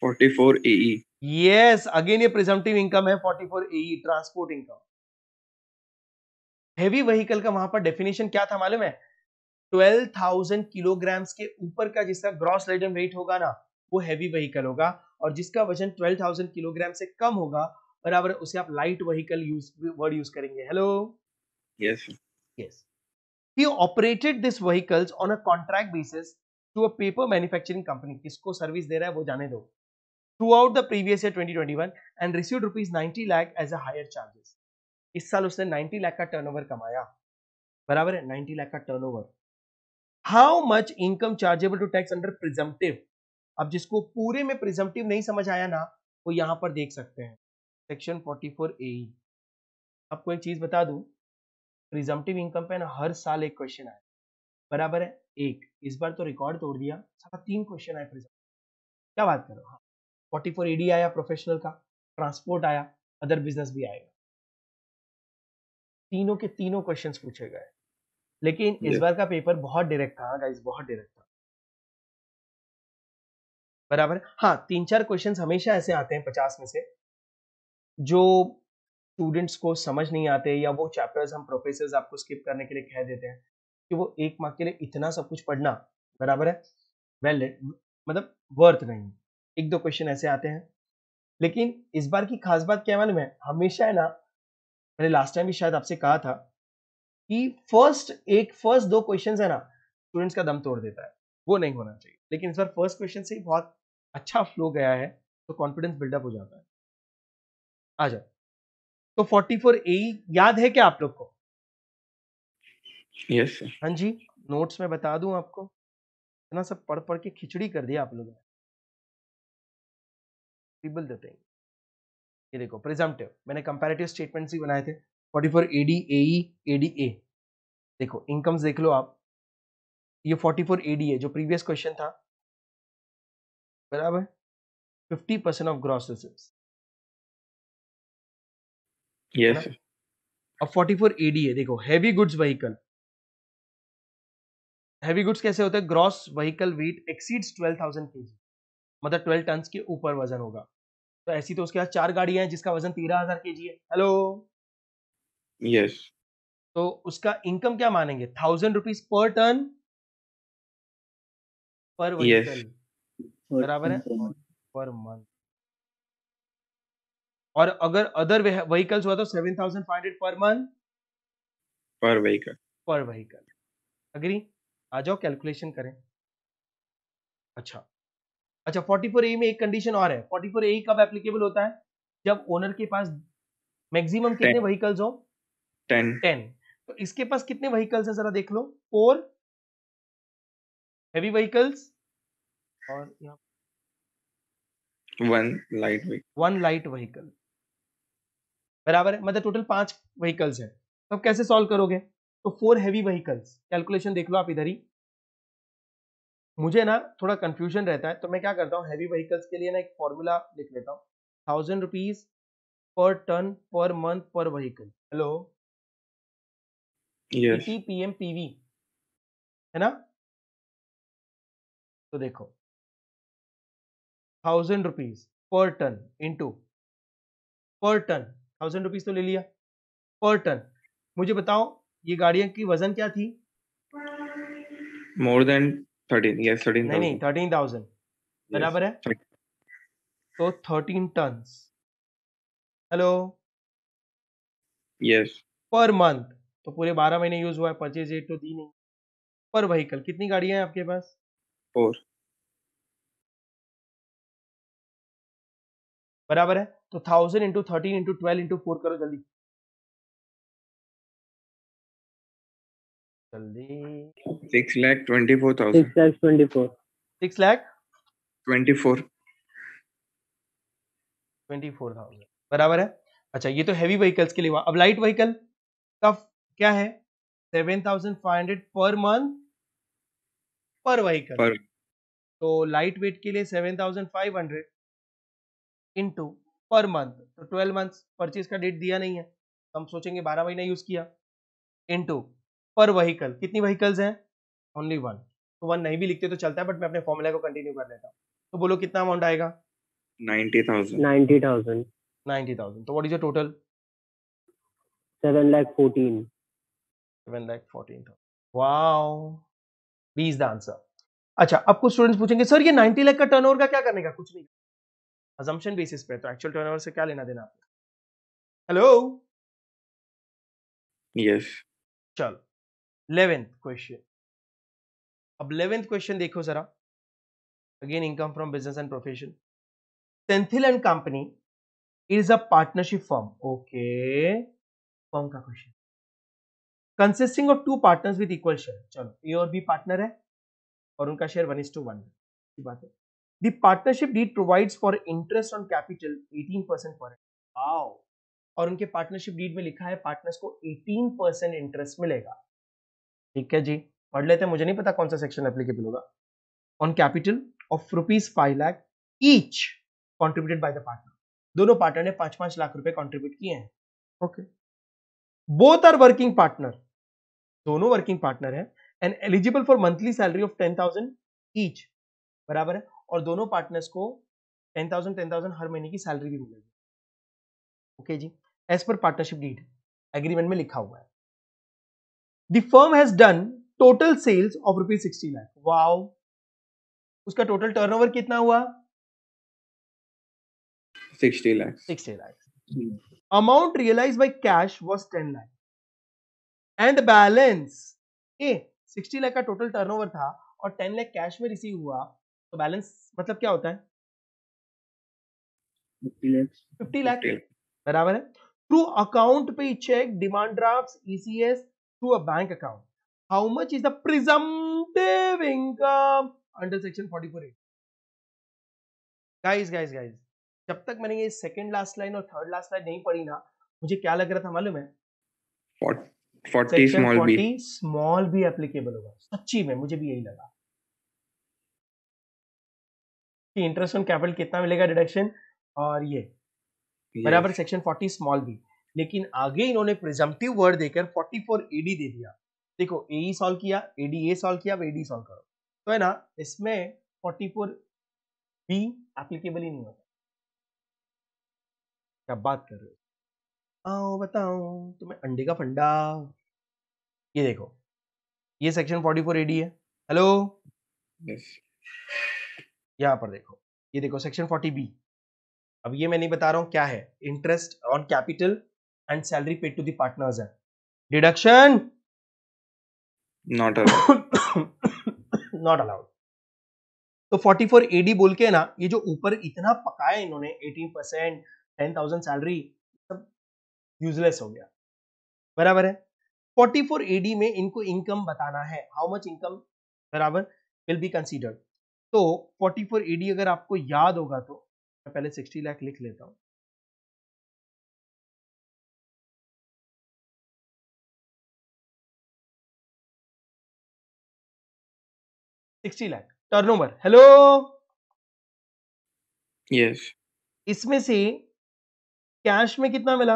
44 AE यस अगेन ये प्रिजम्पटिव इनकम है 44 AE transport income heavy vehicle का वहां पर डेफिनेशन क्या था मालूम है 12,000 थाउजेंड किलोग्राम्स के ऊपर का जिसका ग्रॉस लेडन वेट होगा ना वो हैवी व्हीकल होगा और जिसका वजन 12,000 किलोग्राम से कम होगा बराबर उसे आप light vehicle use word use करेंगे hello yes yes he operated this vehicles on a contract basis to a paper manufacturing company किसको सर्विस दे रहा है वो जाने दो throughout the previous year 2021 and receive rupees 90 lakh as a hire charges इस साल उसने 90 लाख का टर्नओवर कमाया बराबर है 90 लाख का turnover how much income chargeable to tax under presumptive अब जिसको पूरे में प्रिजम्प्टिव नहीं समझ आया ना वो यहां पर देख सकते हैं सेक्शन 44 ए आपको एक चीज बता दू प्रिजम्प्टिव इनकम पे ना हर साल एक क्वेश्चन आया बराबर है एक इस बार तो रिकॉर्ड तोड़ दिया सारा तीन क्वेश्चन आए प्रिजम्पटिव क्या बात करो हाँ फोर्टी फोर एडी आया प्रोफेशनल का ट्रांसपोर्ट आया अदर बिजनेस भी आएगा तीनों के तीनों क्वेश्चंस पूछे गए लेकिन इस बार का पेपर बहुत डायरेक्ट था गाइस बहुत डायरेक्ट था बराबर हाँ तीन चार क्वेश्चंस हमेशा ऐसे आते हैं पचास में से जो स्टूडेंट्स को समझ नहीं आते या वो चैप्टर्स हम प्रोफेसर आपको स्किप करने के लिए कह देते हैं कि वो एक मार्क के लिए इतना सब कुछ पढ़ना बराबर है वेल मतलब वर्थ नहीं एक दो क्वेश्चन ऐसे आते हैं लेकिन इस बार की खास बात क्या मालूम है हमेशा है ना मैंने लास्ट टाइम भी शायद आपसे कहा था कि फर्स्ट एक फर्स्ट दो क्वेश्चन है ना स्टूडेंट्स का दम तोड़ देता है वो नहीं होना चाहिए लेकिन इस बार फर्स्ट क्वेश्चन से ही बहुत अच्छा फ्लो गया है तो कॉन्फिडेंस बिल्डअप हो जाता है आ जाओ तो 44 ए याद है क्या आप लोग को यस yes, हाँ जी नोट्स में बता दूं आपको इतना सब पढ़ पढ़ के खिचड़ी कर दिया आप लोगों ने ये देखो प्रिजम्पटिव मैंने कंपैरेटिव स्टेटमेंट्स ही बनाए थे forty four AD A A D A देखो इनकम देख लो आप ये फोर्टी फोर ए डी है जो प्रीवियस क्वेश्चन था बराबर fifty percent of gross receipt yes अब फोर एडी है देखो heavy goods vehicle heavy goods कैसे होते हैं ग्रॉस व्हीकल वेट एक्सीड्स के जी मतलब ट्वेल्व टन के ऊपर वजन होगा तो ऐसी तो उसके बाद चार गाड़ियां हैं जिसका वजन तेरह हजार के जी है हेलो yes. तो उसका इनकम क्या मानेंगे थाउजेंड रुपीज पर टर्न पर बराबर है पर मंथ और अगर अदर व्हीकल्स हुआ तो seven thousand five hundred per month per vehicle per vehicle agree आ जाओ कैलकुलेशन करें अच्छा अच्छा फोर्टी फोर ए में एक कंडीशन और है फोर्टी फोर ए कब एप्लीकेबल होता है जब ओनर के पास मैक्सिमम कितने व्हीकल्स हो टेन टेन तो इसके पास कितने व्हीकल्स हैं जरा देख लो फोर हैवी व्हीकल्स और one light vehicle one light vehicle बराबर है मतलब टोटल पांच व्हीकल्स है तो कैसे सॉल्व करोगे तो फोर हैवी व्हीकल्स कैलकुलेशन देख लो आप इधर ही मुझे ना थोड़ा कंफ्यूजन रहता है तो मैं क्या करता हूँ हैवी व्हीकल्स के लिए ना एक फॉर्मूला लिख लेता हूँ thousand rupees per ton per month per vehicle hello PT PM PV है ना तो देखो thousand rupees per ton into per ton thousand rupees तो ले लिया पर टन मुझे बताओ ये गाड़ियों की वजन क्या थी more than thirteen yes thirteen नहीं नहीं थर्टीन थाउजेंड बराबर है तो thirteen ton hello yes per month तो पूरे बारह महीने यूज हुआ है परचेज एट तो दी नहीं पर व्हीकल कितनी गाड़ियां हैं आपके पास फोर बराबर है तो thousand into thirteen into twelve into four करो जल्दी जल्दी six lakh twenty four thousand six twenty four six lakh twenty four twenty four thousand बराबर है अच्छा ये तो हैवी व्हीकल्स के लिए हुआ अब लाइट व्हीकल का क्या है seven thousand five hundred per month per vehicle तो लाइट वेट के लिए seven thousand five hundred into per month तो ट्वेल्व मंथ परचेज का डेट दिया नहीं है तो हम सोचेंगे बारह महीना यूज किया इंटू पर वहीकल कितनी वहीकल्स हैं ओनली वन तो वन नहीं भी लिखते तो चलता है बट मैं अपने फॉर्मूला को कंटिन्यू कर लेता हूँ तो बोलो कितना अमाउंट आएगा ninety thousand ninety thousand ninety thousand तो what is your total seven lakh fourteen seven lakh fourteen wow B is the answer अच्छा अब कुछ स्टूडेंट्स पूछेंगे सर ये नाइनटी लैख का टर्न का क्या करने का कुछ नहीं अजम्पन बेसिस पे तो एक्चुअल टर्न से क्या लेना देना आपको हेलो यस चलो इलेवेंथ क्वेश्चन अब इलेवेंथ क्वेश्चन देखो जरा again income from business and profession Senthil and company is a partnership firm okay firm का question consisting of two partners with equal share चलो ए और बी पार्टनर है और उनका share one is to one की बात है the partnership deed provides for interest on capital 18 percent per और उनके पार्टनरशिप डीड में लिखा है पार्टनर्स को 18 परसेंट इंटरेस्ट मिलेगा ठीक है जी पढ़ लेते हैं मुझे नहीं पता कौन सा सेक्शन एप्लीकेबल होगा on capital of rupees five lakh each contributed by the partner दोनों पार्टनर ने पांच पांच लाख रुपए कॉन्ट्रीब्यूट किए हैं okay both are working partner दोनों वर्किंग पार्टनर है and eligible for monthly salary of ten thousand each बराबर है और दोनों पार्टनर्स को टेन थाउजेंड टेन थाउजेंड हर महीने की सैलरी भी मिलेगी ओके जी as per partnership deed agreement में लिखा हुआ है the firm has done total sales of rupees sixty lakh wow उसका टोटल टर्नओवर कितना हुआ sixty lakh sixty lakh amount realize by cash was ten lakh and balance A 60 lakh का टोटल टर्नओवर था और 10 लाख कैश में रिसीव हुआ तो बैलेंस मतलब क्या होता है फिफ्टी लाख बराबर है through account pay cheque demand draft ECS to a bank account how much is the presumptive income under section 44 guys guys guys जब तक मैंने ये सेकंड लास्ट लाइन और थर्ड लास्ट लाइन नहीं पढ़ी ना मुझे क्या लग रहा था मालूम है forty small B small B applicable होगा सच्ची में मुझे भी यही लगा कि इंटरेस्ट ऑन कैपिटल कितना मिलेगा डिडक्शन और ये बराबर सेक्शन फोर्टी स्मॉल बी लेकिन आगे इन्होंने प्रिजम्प्टिव वर्ड देकर 44 एडी दे दिया देखो ए ई सॉल्व किया एडी ए सॉल्व किया अब एडी सॉल्व करो तो है ना इसमें 44 बी एप्लीकेबल ही नहीं होता क्या बात कर रहे हो आओ बताओ तुम्हें अंडे का फंडा ये देखो ये सेक्शन 44 एडी है हेलो यहाँ पर देखो ये देखो सेक्शन 40 बी अब ये मैं नहीं बता रहा हूँ क्या है interest on capital and salary paid to partners है डिडक्शन नॉट नॉट अलाउड तो 44 एडी बोल के ना ये जो ऊपर इतना पकाया इन्होंने 18 percent ten thousand salary useless हो गया बराबर है 44 एडी में इनको इनकम बताना है हाउ मच इनकम बराबर विल बी कंसिडर्ड तो 44 एडी अगर आपको याद होगा तो मैं पहले 60 लाख लिख लेता हूँ sixty lakh turnover hello yes इसमें से कैश में कितना मिला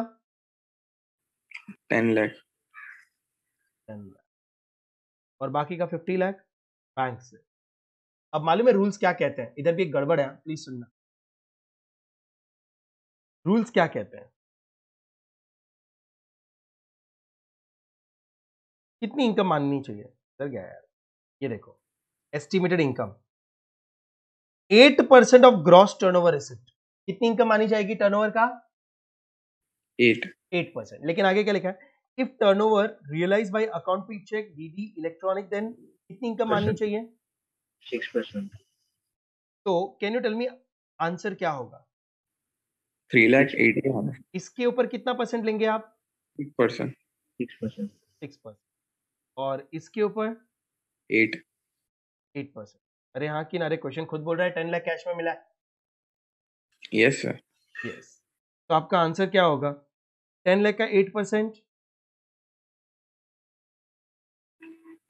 टेन लैख टेन लैख और बाकी का फिफ्टी लैख बैंक से अब मालूम है रूल्स क्या कहते हैं इधर भी एक गड़बड़ है प्लीज सुनना रूल्स क्या कहते हैं कितनी इनकम माननी चाहिए सर गया यार ये देखो estimated income eight percent of gross turnover कितनी इनकम मानी जाएगी टर्न ओवर का एट एट परसेंट लेकिन आगे क्या लिखा है if turnover realise by account payee cheque DD electronic then कितनी इनकम आनी चाहिए सिक्स परसेंट तो can you tell me answer क्या होगा थ्री लाख एटी इसके ऊपर कितना परसेंट लेंगे आप सिक्स परसेंट सिक्स परसेंट और इसके ऊपर एट एट परसेंट अरे हाँ कि अरे क्वेश्चन खुद बोल रहा है टेन लाख कैश में मिला है यस सर यस तो आपका आंसर क्या होगा टेन लैख का एट परसेंट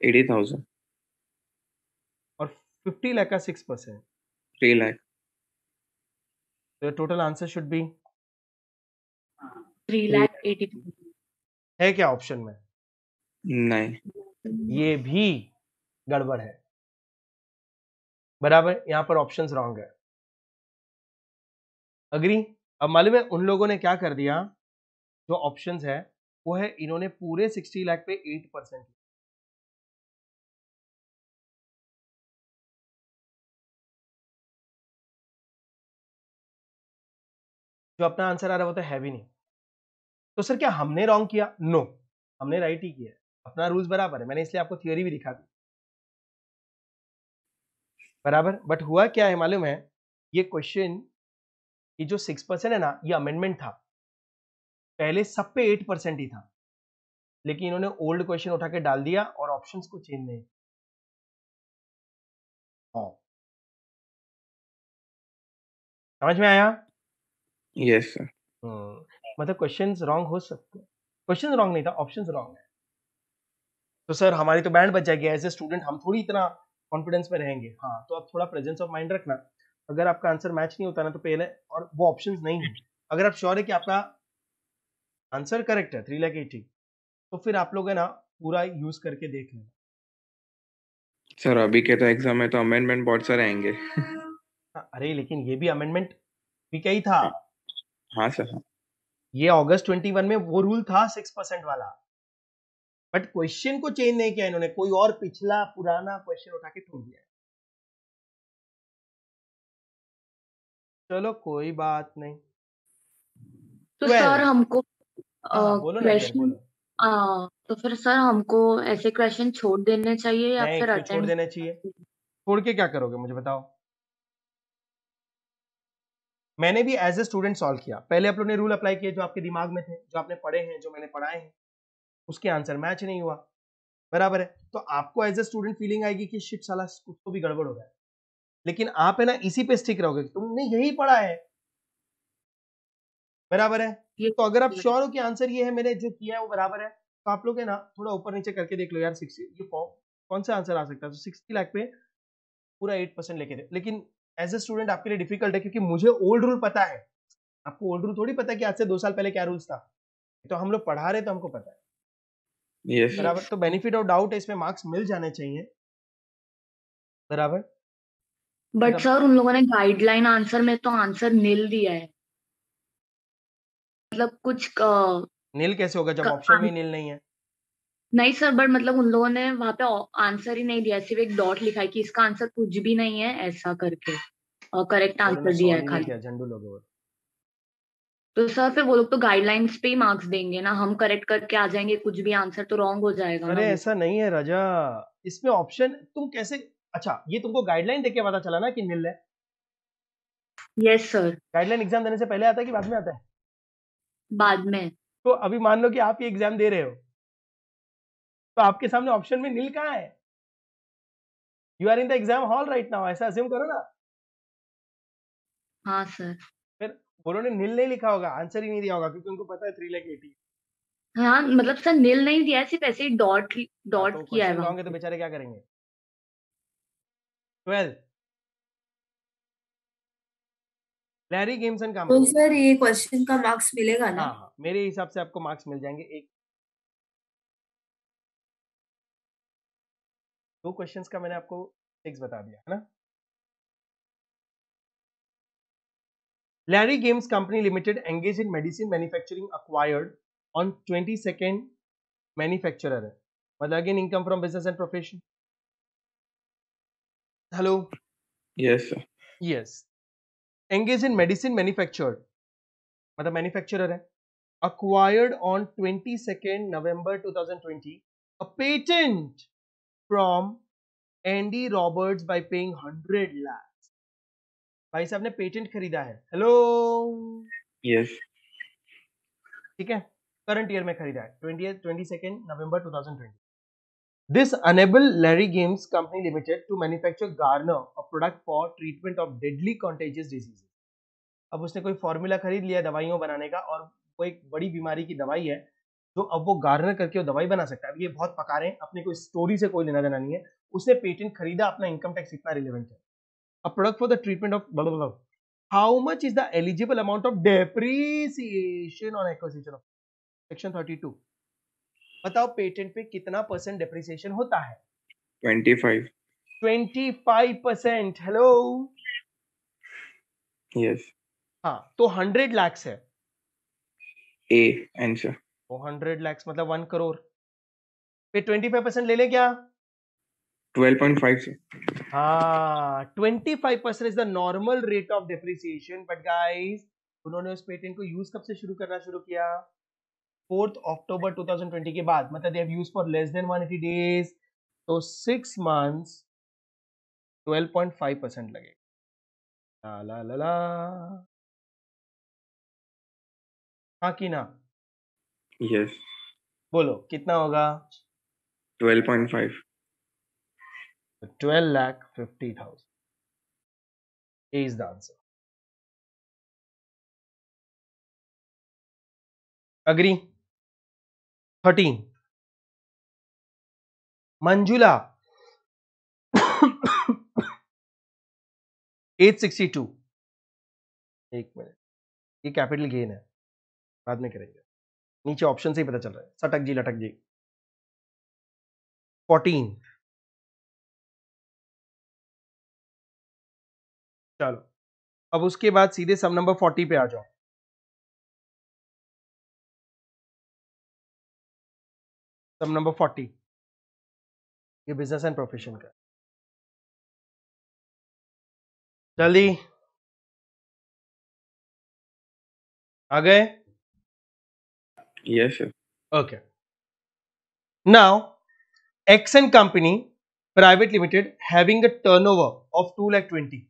एटी थाउजेंड और फिफ्टी लैख का सिक्स परसेंट थ्री लाख तो total answer should be three lakh eighty है क्या ऑप्शन में नहीं ये भी गड़बड़ है बराबर यहां पर ऑप्शंस रॉन्ग है अग्री अब मालूम है उन लोगों ने क्या कर दिया जो ऑप्शंस है वो है इन्होंने पूरे 60 लाख पे 8 परसेंट जो अपना आंसर आ रहा है वो तो है भी नहीं तो सर क्या हमने रॉन्ग किया नो no. हमने राइट ही किया अपना रूल्स बराबर है मैंने इसलिए आपको थियोरी भी दिखा दी बराबर बट हुआ क्या है मालूम है ये क्वेश्चन ये जो सिक्स परसेंट है ना ये अमेंडमेंट था पहले सब पे एट परसेंट ही था लेकिन इन्होंने ओल्ड क्वेश्चन उठा के डाल दिया और ऑप्शन को चेंज नहीं हाँ। समझ में आया यस yes, hmm. मतलब क्वेश्चंस रॉन्ग हो सकते क्वेश्चन रॉन्ग नहीं था ऑप्शंस रॉन्ग है तो सर हमारी तो बैंड बच जाएगी एज ए स्टूडेंट हम थोड़ी इतना कॉन्फिडेंस में रहेंगे हाँ तो आप थोड़ा प्रेजेंस ऑफ माइंड रखना अगर आपका आंसर मैच नहीं होता ना तो पहले और वो ऑप्शन नहीं है अगर आप श्योर है कि आपका आंसर करेक्ट है थ्री लैख एटी तो फिर आप लोग है ना पूरा यूज करके देख लेना सर अभी के तो एग्जाम है तो अमेंडमेंट बहुत सारे आएंगे हाँ, अरे लेकिन ये भी अमेंडमेंट भी क्या था हाँ सर हाँ। ये अगस्त 21 में वो रूल था सिक्स परसेंट वाला बट क्वेश्चन को चेंज नहीं किया इन्होंने कोई और पिछला पुराना क्वेश्चन उठा के ठोक दिया चलो कोई बात नहीं तो सर हमको हाँ, क्वेश्चन हाँ, तो फिर सर हमको ऐसे क्वेश्चन छोड़ देने चाहिए या फिर छोड़ देने चाहिए छोड़ के क्या करोगे मुझे बताओ मैंने भी एज ए स्टूडेंट सॉल्व किया पहले आप लोग ने रूल अप्लाई किए जो आपके दिमाग में थे जो आपने पढ़े हैं जो मैंने पढ़ाए हैं उसके आंसर मैच नहीं हुआ बराबर है तो आपको एज ए स्टूडेंट फीलिंग आएगी कि शिट साला कुछ तो भी गड़बड़ हो गया लेकिन आप है ना इसी पे स्टिक रहोगे तुमने यही पढ़ा है बराबर है ये तो अगर आप श्योर हो कि आंसर ये है मैंने जो किया है वो बराबर है तो आप लोग है ना थोड़ा ऊपर नीचे करके देख लो यार ये कौन सा आंसर आ सकता है तो सिक्सटी लाख पे पूरा एट परसेंट लेके दे लेकिन एज ए स्टूडेंट आपके लिए डिफिकल्ट है क्योंकि मुझे ओल्ड रूल पता है आपको ओल्ड रूल थोड़ी पता है कि आज से दो साल पहले क्या रूल्स था तो हम लोग पढ़ा रहे तो हमको पता है yes. बराबर तो बेनिफिट ऑफ डाउट है इसमें मार्क्स मिल जाने चाहिए बराबर बट सर उन लोगों ने गाइडलाइन आंसर में तो आंसर मिल दिया है मतलब कुछ क, नील कैसे होगा जब ऑप्शन में नील नहीं है नहीं सर बट मतलब उन लोगों ने वहां पे आंसर ही नहीं दिया सिर्फ एक डॉट लिखा है कि इसका आंसर कुछ भी नहीं है ऐसा करके और करेक्ट आंसर दिया है खाली झंडू लोगों तो सर फिर वो लोग तो गाइडलाइंस पे ही मार्क्स देंगे ना हम करेक्ट करके आ जाएंगे कुछ भी आंसर तो रॉन्ग हो जाएगा अरे ऐसा नहीं है राजा इसमें ऑप्शन तुम कैसे अच्छा ये तुमको गाइडलाइन देख के पता चला ना कि नील है यस सर गाइडलाइन एग्जाम देने से पहले आता है कि बाद में आता है बाद में तो अभी मान लो कि आप ये एग्जाम दे रहे हो तो आपके सामने ऑप्शन में नील कहाँ है you are in the exam hall right now ऐसा अज्यूम करो ना हाँ सर फिर उन्होंने नील नहीं लिखा होगा आंसर ही नहीं दिया होगा क्योंकि उनको पता है थ्री लैख एटी हाँ मतलब सर नील नहीं दिया सिर्फ ऐसे डॉट डॉट हाँ, तो किया है तो बेचारे क्या करेंगे ट्वेल्थ लैरी गेम्स का काम तो सर ये क्वेश्चन का मार्क्स मिलेगा ना हाँ हाँ मेरे हिसाब से आपको मार्क्स मिल जाएंगे एक दो क्वेश्चंस का मैंने आपको सिक्स बता दिया है ना Larry games company limited engage in medicine manufacturing acquired on twenty second manufacturer है मतलब again income from business and profession hello yes yes engage in medicine manufactured मतलब मैन्युफैक्चरर है acquired on twenty second November two thousand twenty a patent from Andy Roberts by paying hundred lakhs भाई साहब ने patent खरीदा है hello yes ठीक है current year में खरीदा है twenty twenty second November two thousand twenty This enabled Larry Games Company Limited to manufacture Garner, a product for treatment of deadly contagious diseases. अब उसने कोई फॉर्मूला खरीद लिया दवाइयों बनाने का और वो एक बड़ी बीमारी की दवाई है जो अब वो गार्नर करके वो दवाई बना सकता है अब ये बहुत पका रहे हैं अपने कोई स्टोरी से कोई लेना देना नहीं है उसने पेटेंट खरीदा अपना इनकम टैक्स इतना रिलेवेंट है a product for the treatment of bulb how much is the eligible amount of depreciation on acquisition of section 32 बताओ पेटेंट पे कितना परसेंट डिप्रिसिएशन होता है twenty five twenty five percent hello yes हाँ तो hundred lakhs है A answer वो hundred lakhs मतलब वन करोड़ पे ट्वेंटी फाइव परसेंट ले ले क्या ट्वेल्व पॉइंट फाइव से हाँ twenty five percent is the normal rate of depreciation but guys उन्होंने उस पेटेंट को यूज कब से शुरू करना शुरू किया फोर्थ अक्टूबर 2020 के बाद मतलब they have use for less than 180 days तो सिक्स मंथ्स 12.5 परसेंट लगेगा ला ला ला हाँ कि ना यस yes. बोलो कितना होगा 12.5 12 lakh 50,000 is the answer agree thirteen Manjula eight sixty two एक मिनट ये कैपिटल गेन है बाद में करेंगे नीचे ऑप्शन से ही पता चल रहा है सटक जी लटक जी फोर्टीन चलो अब उसके बाद सीधे सब नंबर फोर्टी पे आ जाओ सम नंबर फोर्टी ये बिजनेस एंड प्रोफेशन का जल्दी आ गए yes okay now X and company private limited having a turnover of two lakh twenty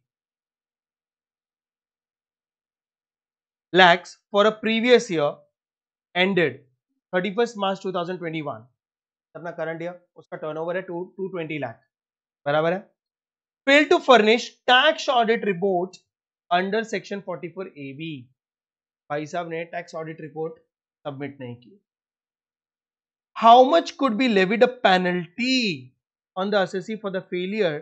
lakhs for a previous year ended thirty first March two thousand twenty one अपना current year उसका turnover है two two twenty lakh बराबर है fail to furnish tax audit report under section forty four A B भाई साहब ने tax audit report submit नहीं की how much could be levied a penalty on the assessee for the failure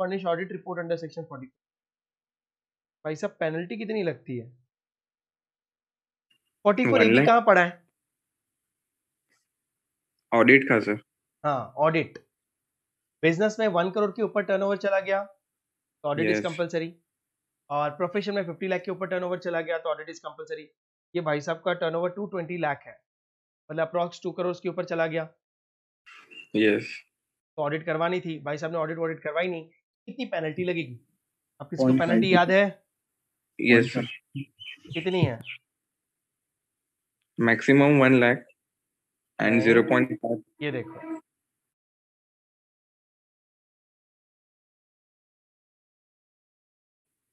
furnish audit report under section forty four भाई साहब penalty कितनी लगती है फोर्टी फोर ए बी कहां पड़ा है ऑडिट का सर हाँ ऑडिट बिजनेस में वन करोड़ के ऊपर टर्नओवर चला गया तो ऑडिट इज कंपलसरी और प्रोफेशन में फिफ्टी लाख के ऊपर टर्नओवर चला गया तो ऑडिट इज कंपलसरी ये भाई साहब का टर्नओवर टू ट्वेंटी लाख है मतलब अप्रॉक्स टू करोड़ के ऊपर चला गया यस तो ऑडिट करवानी थी भाई साहब ने ऑडिट ऑडिट करवाई नहीं कितनी पेनल्टी लगेगी अब किसको पेनल्टी याद है यस सर कितनी है maximum one lakh and zero point ये देखो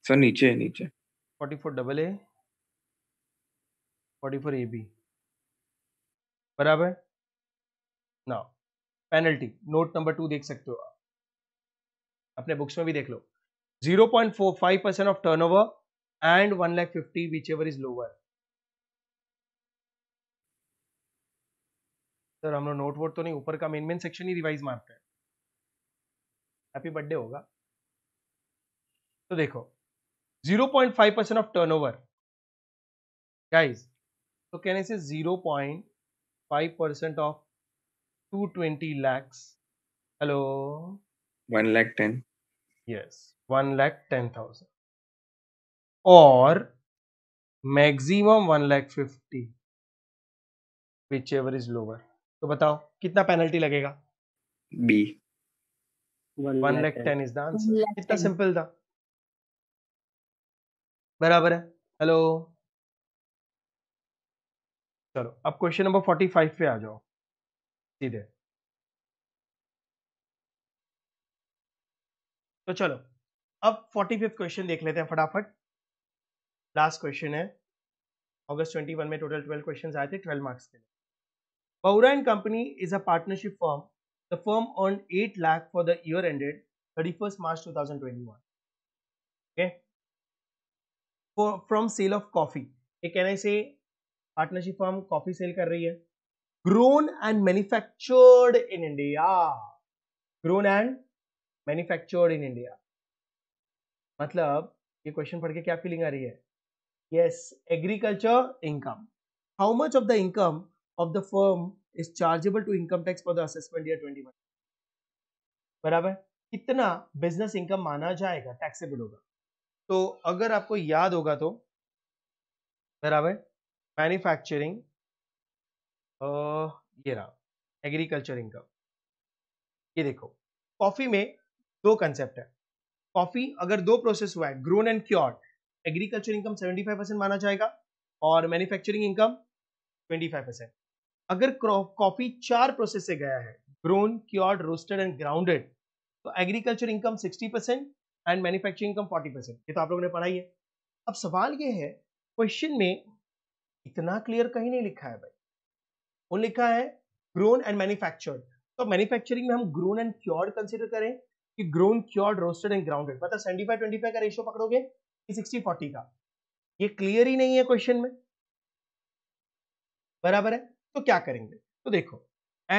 सर नीचे है नीचे forty four double A forty four A B बराबर ना पेनल्टी नोट नंबर टू देख सकते हो आप अपने बुक्स में भी देख लो 0.45 percent of turnover and one lakh fifty whichever is lower sir हम लोग नोट वोट तो नहीं ऊपर का मेन मेन सेक्शन ही रिवाइज मारते हैं हैप्पी बर्थडे होगा तो देखो zero point five percent of turnover guys तो कहने से zero point five percent of two twenty lakhs hello one lakh ten yes one lakh ten thousand और maximum one lakh fifty whichever is lower तो बताओ कितना पेनल्टी लगेगा B one lakh ten is the answer कितना simple था बराबर है हेलो चलो अब क्वेश्चन नंबर फोर्टी फाइव पे आ जाओ सीधे तो चलो अब फोर्टी फिफ्थ क्वेश्चन देख लेते हैं फटाफट लास्ट क्वेश्चन है अगस्त ट्वेंटी वन में टोटल ट्वेल्व क्वेश्चन आए थे ट्वेल्व मार्क्स के लिए Paura and Company is a partnership firm. The firm earned 8 lakh for the year ended 31st March 2021. Okay. For, from sale of coffee. Hey, can I say partnership firm coffee sale kar rahi hai. Grown and manufactured in India. Grown and manufactured in India. मतलब ये question पढ़ के क्या feeling आ रही है yes agriculture income how much of the income of the firm is chargeable to income tax for the assessment year 21 बराबर कितना बिजनेस इनकम माना जाएगा टैक्सेबल होगा तो अगर आपको याद होगा तो बराबर मैन्युफैक्चरिंग ये रहा एग्रीकल्चर इनकम ये देखो कॉफी में दो कंसेप्ट है कॉफी अगर दो प्रोसेस हुआ है grown and cure agriculture income 75 percent माना जाएगा और मैन्युफैक्चरिंग इनकम 25 परसेंट अगर कॉफी चार प्रोसेस से गया है grown cured roasted and grounded तो agriculture income 60 percent and manufacturing income 40 percent ये तो आप लोगों ने पढ़ाई है अब सवाल ये है क्वेश्चन में इतना क्लियर कहीं नहीं लिखा है भाई वो लिखा है ग्रोन एंड मैन्युफैक्चर्ड तो मैन्युफैक्चरिंग में हम ग्रोन एंड क्योर्ड कंसिडर करें कि grown cured roasted and grounded मतलब सेवेंटी फाइव ट्वेंटी फाइव का रेशियो पकड़ोगे सिक्सटी फोर्टी का ये क्लियर ही नहीं है क्वेश्चन में बराबर है तो क्या करेंगे तो देखो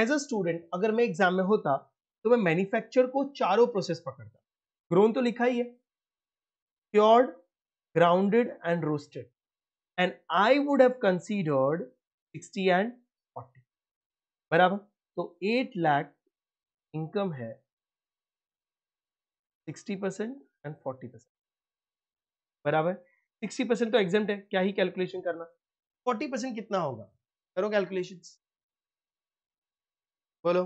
एज अ स्टूडेंट अगर मैं एग्जाम में होता तो मैं मैन्युफैक्चर को चारों प्रोसेस पकड़ता ग्रोन तो लिखा ही है cured grounded and roasted and I would have considered 60 and 40 बराबर तो 8 लाख इनकम है 60 परसेंट एंड 40 परसेंट बराबर 60 परसेंट तो एग्जेंट है क्या ही कैलकुलेशन करना 40 परसेंट कितना होगा करो कैलकुलेशन बोलो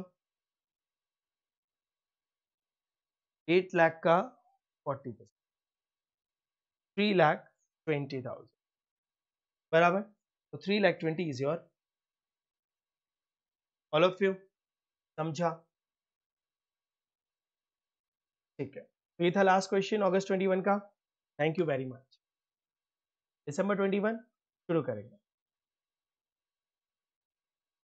एट लाख का forty percent three lakh twenty thousand बराबर तो three lakh twenty is your all of you समझा ठीक है तो ये था लास्ट क्वेश्चन अगस्त वन का थैंक यू वेरी मच दिसंबर ट्वेंटी वन शुरू करेंगे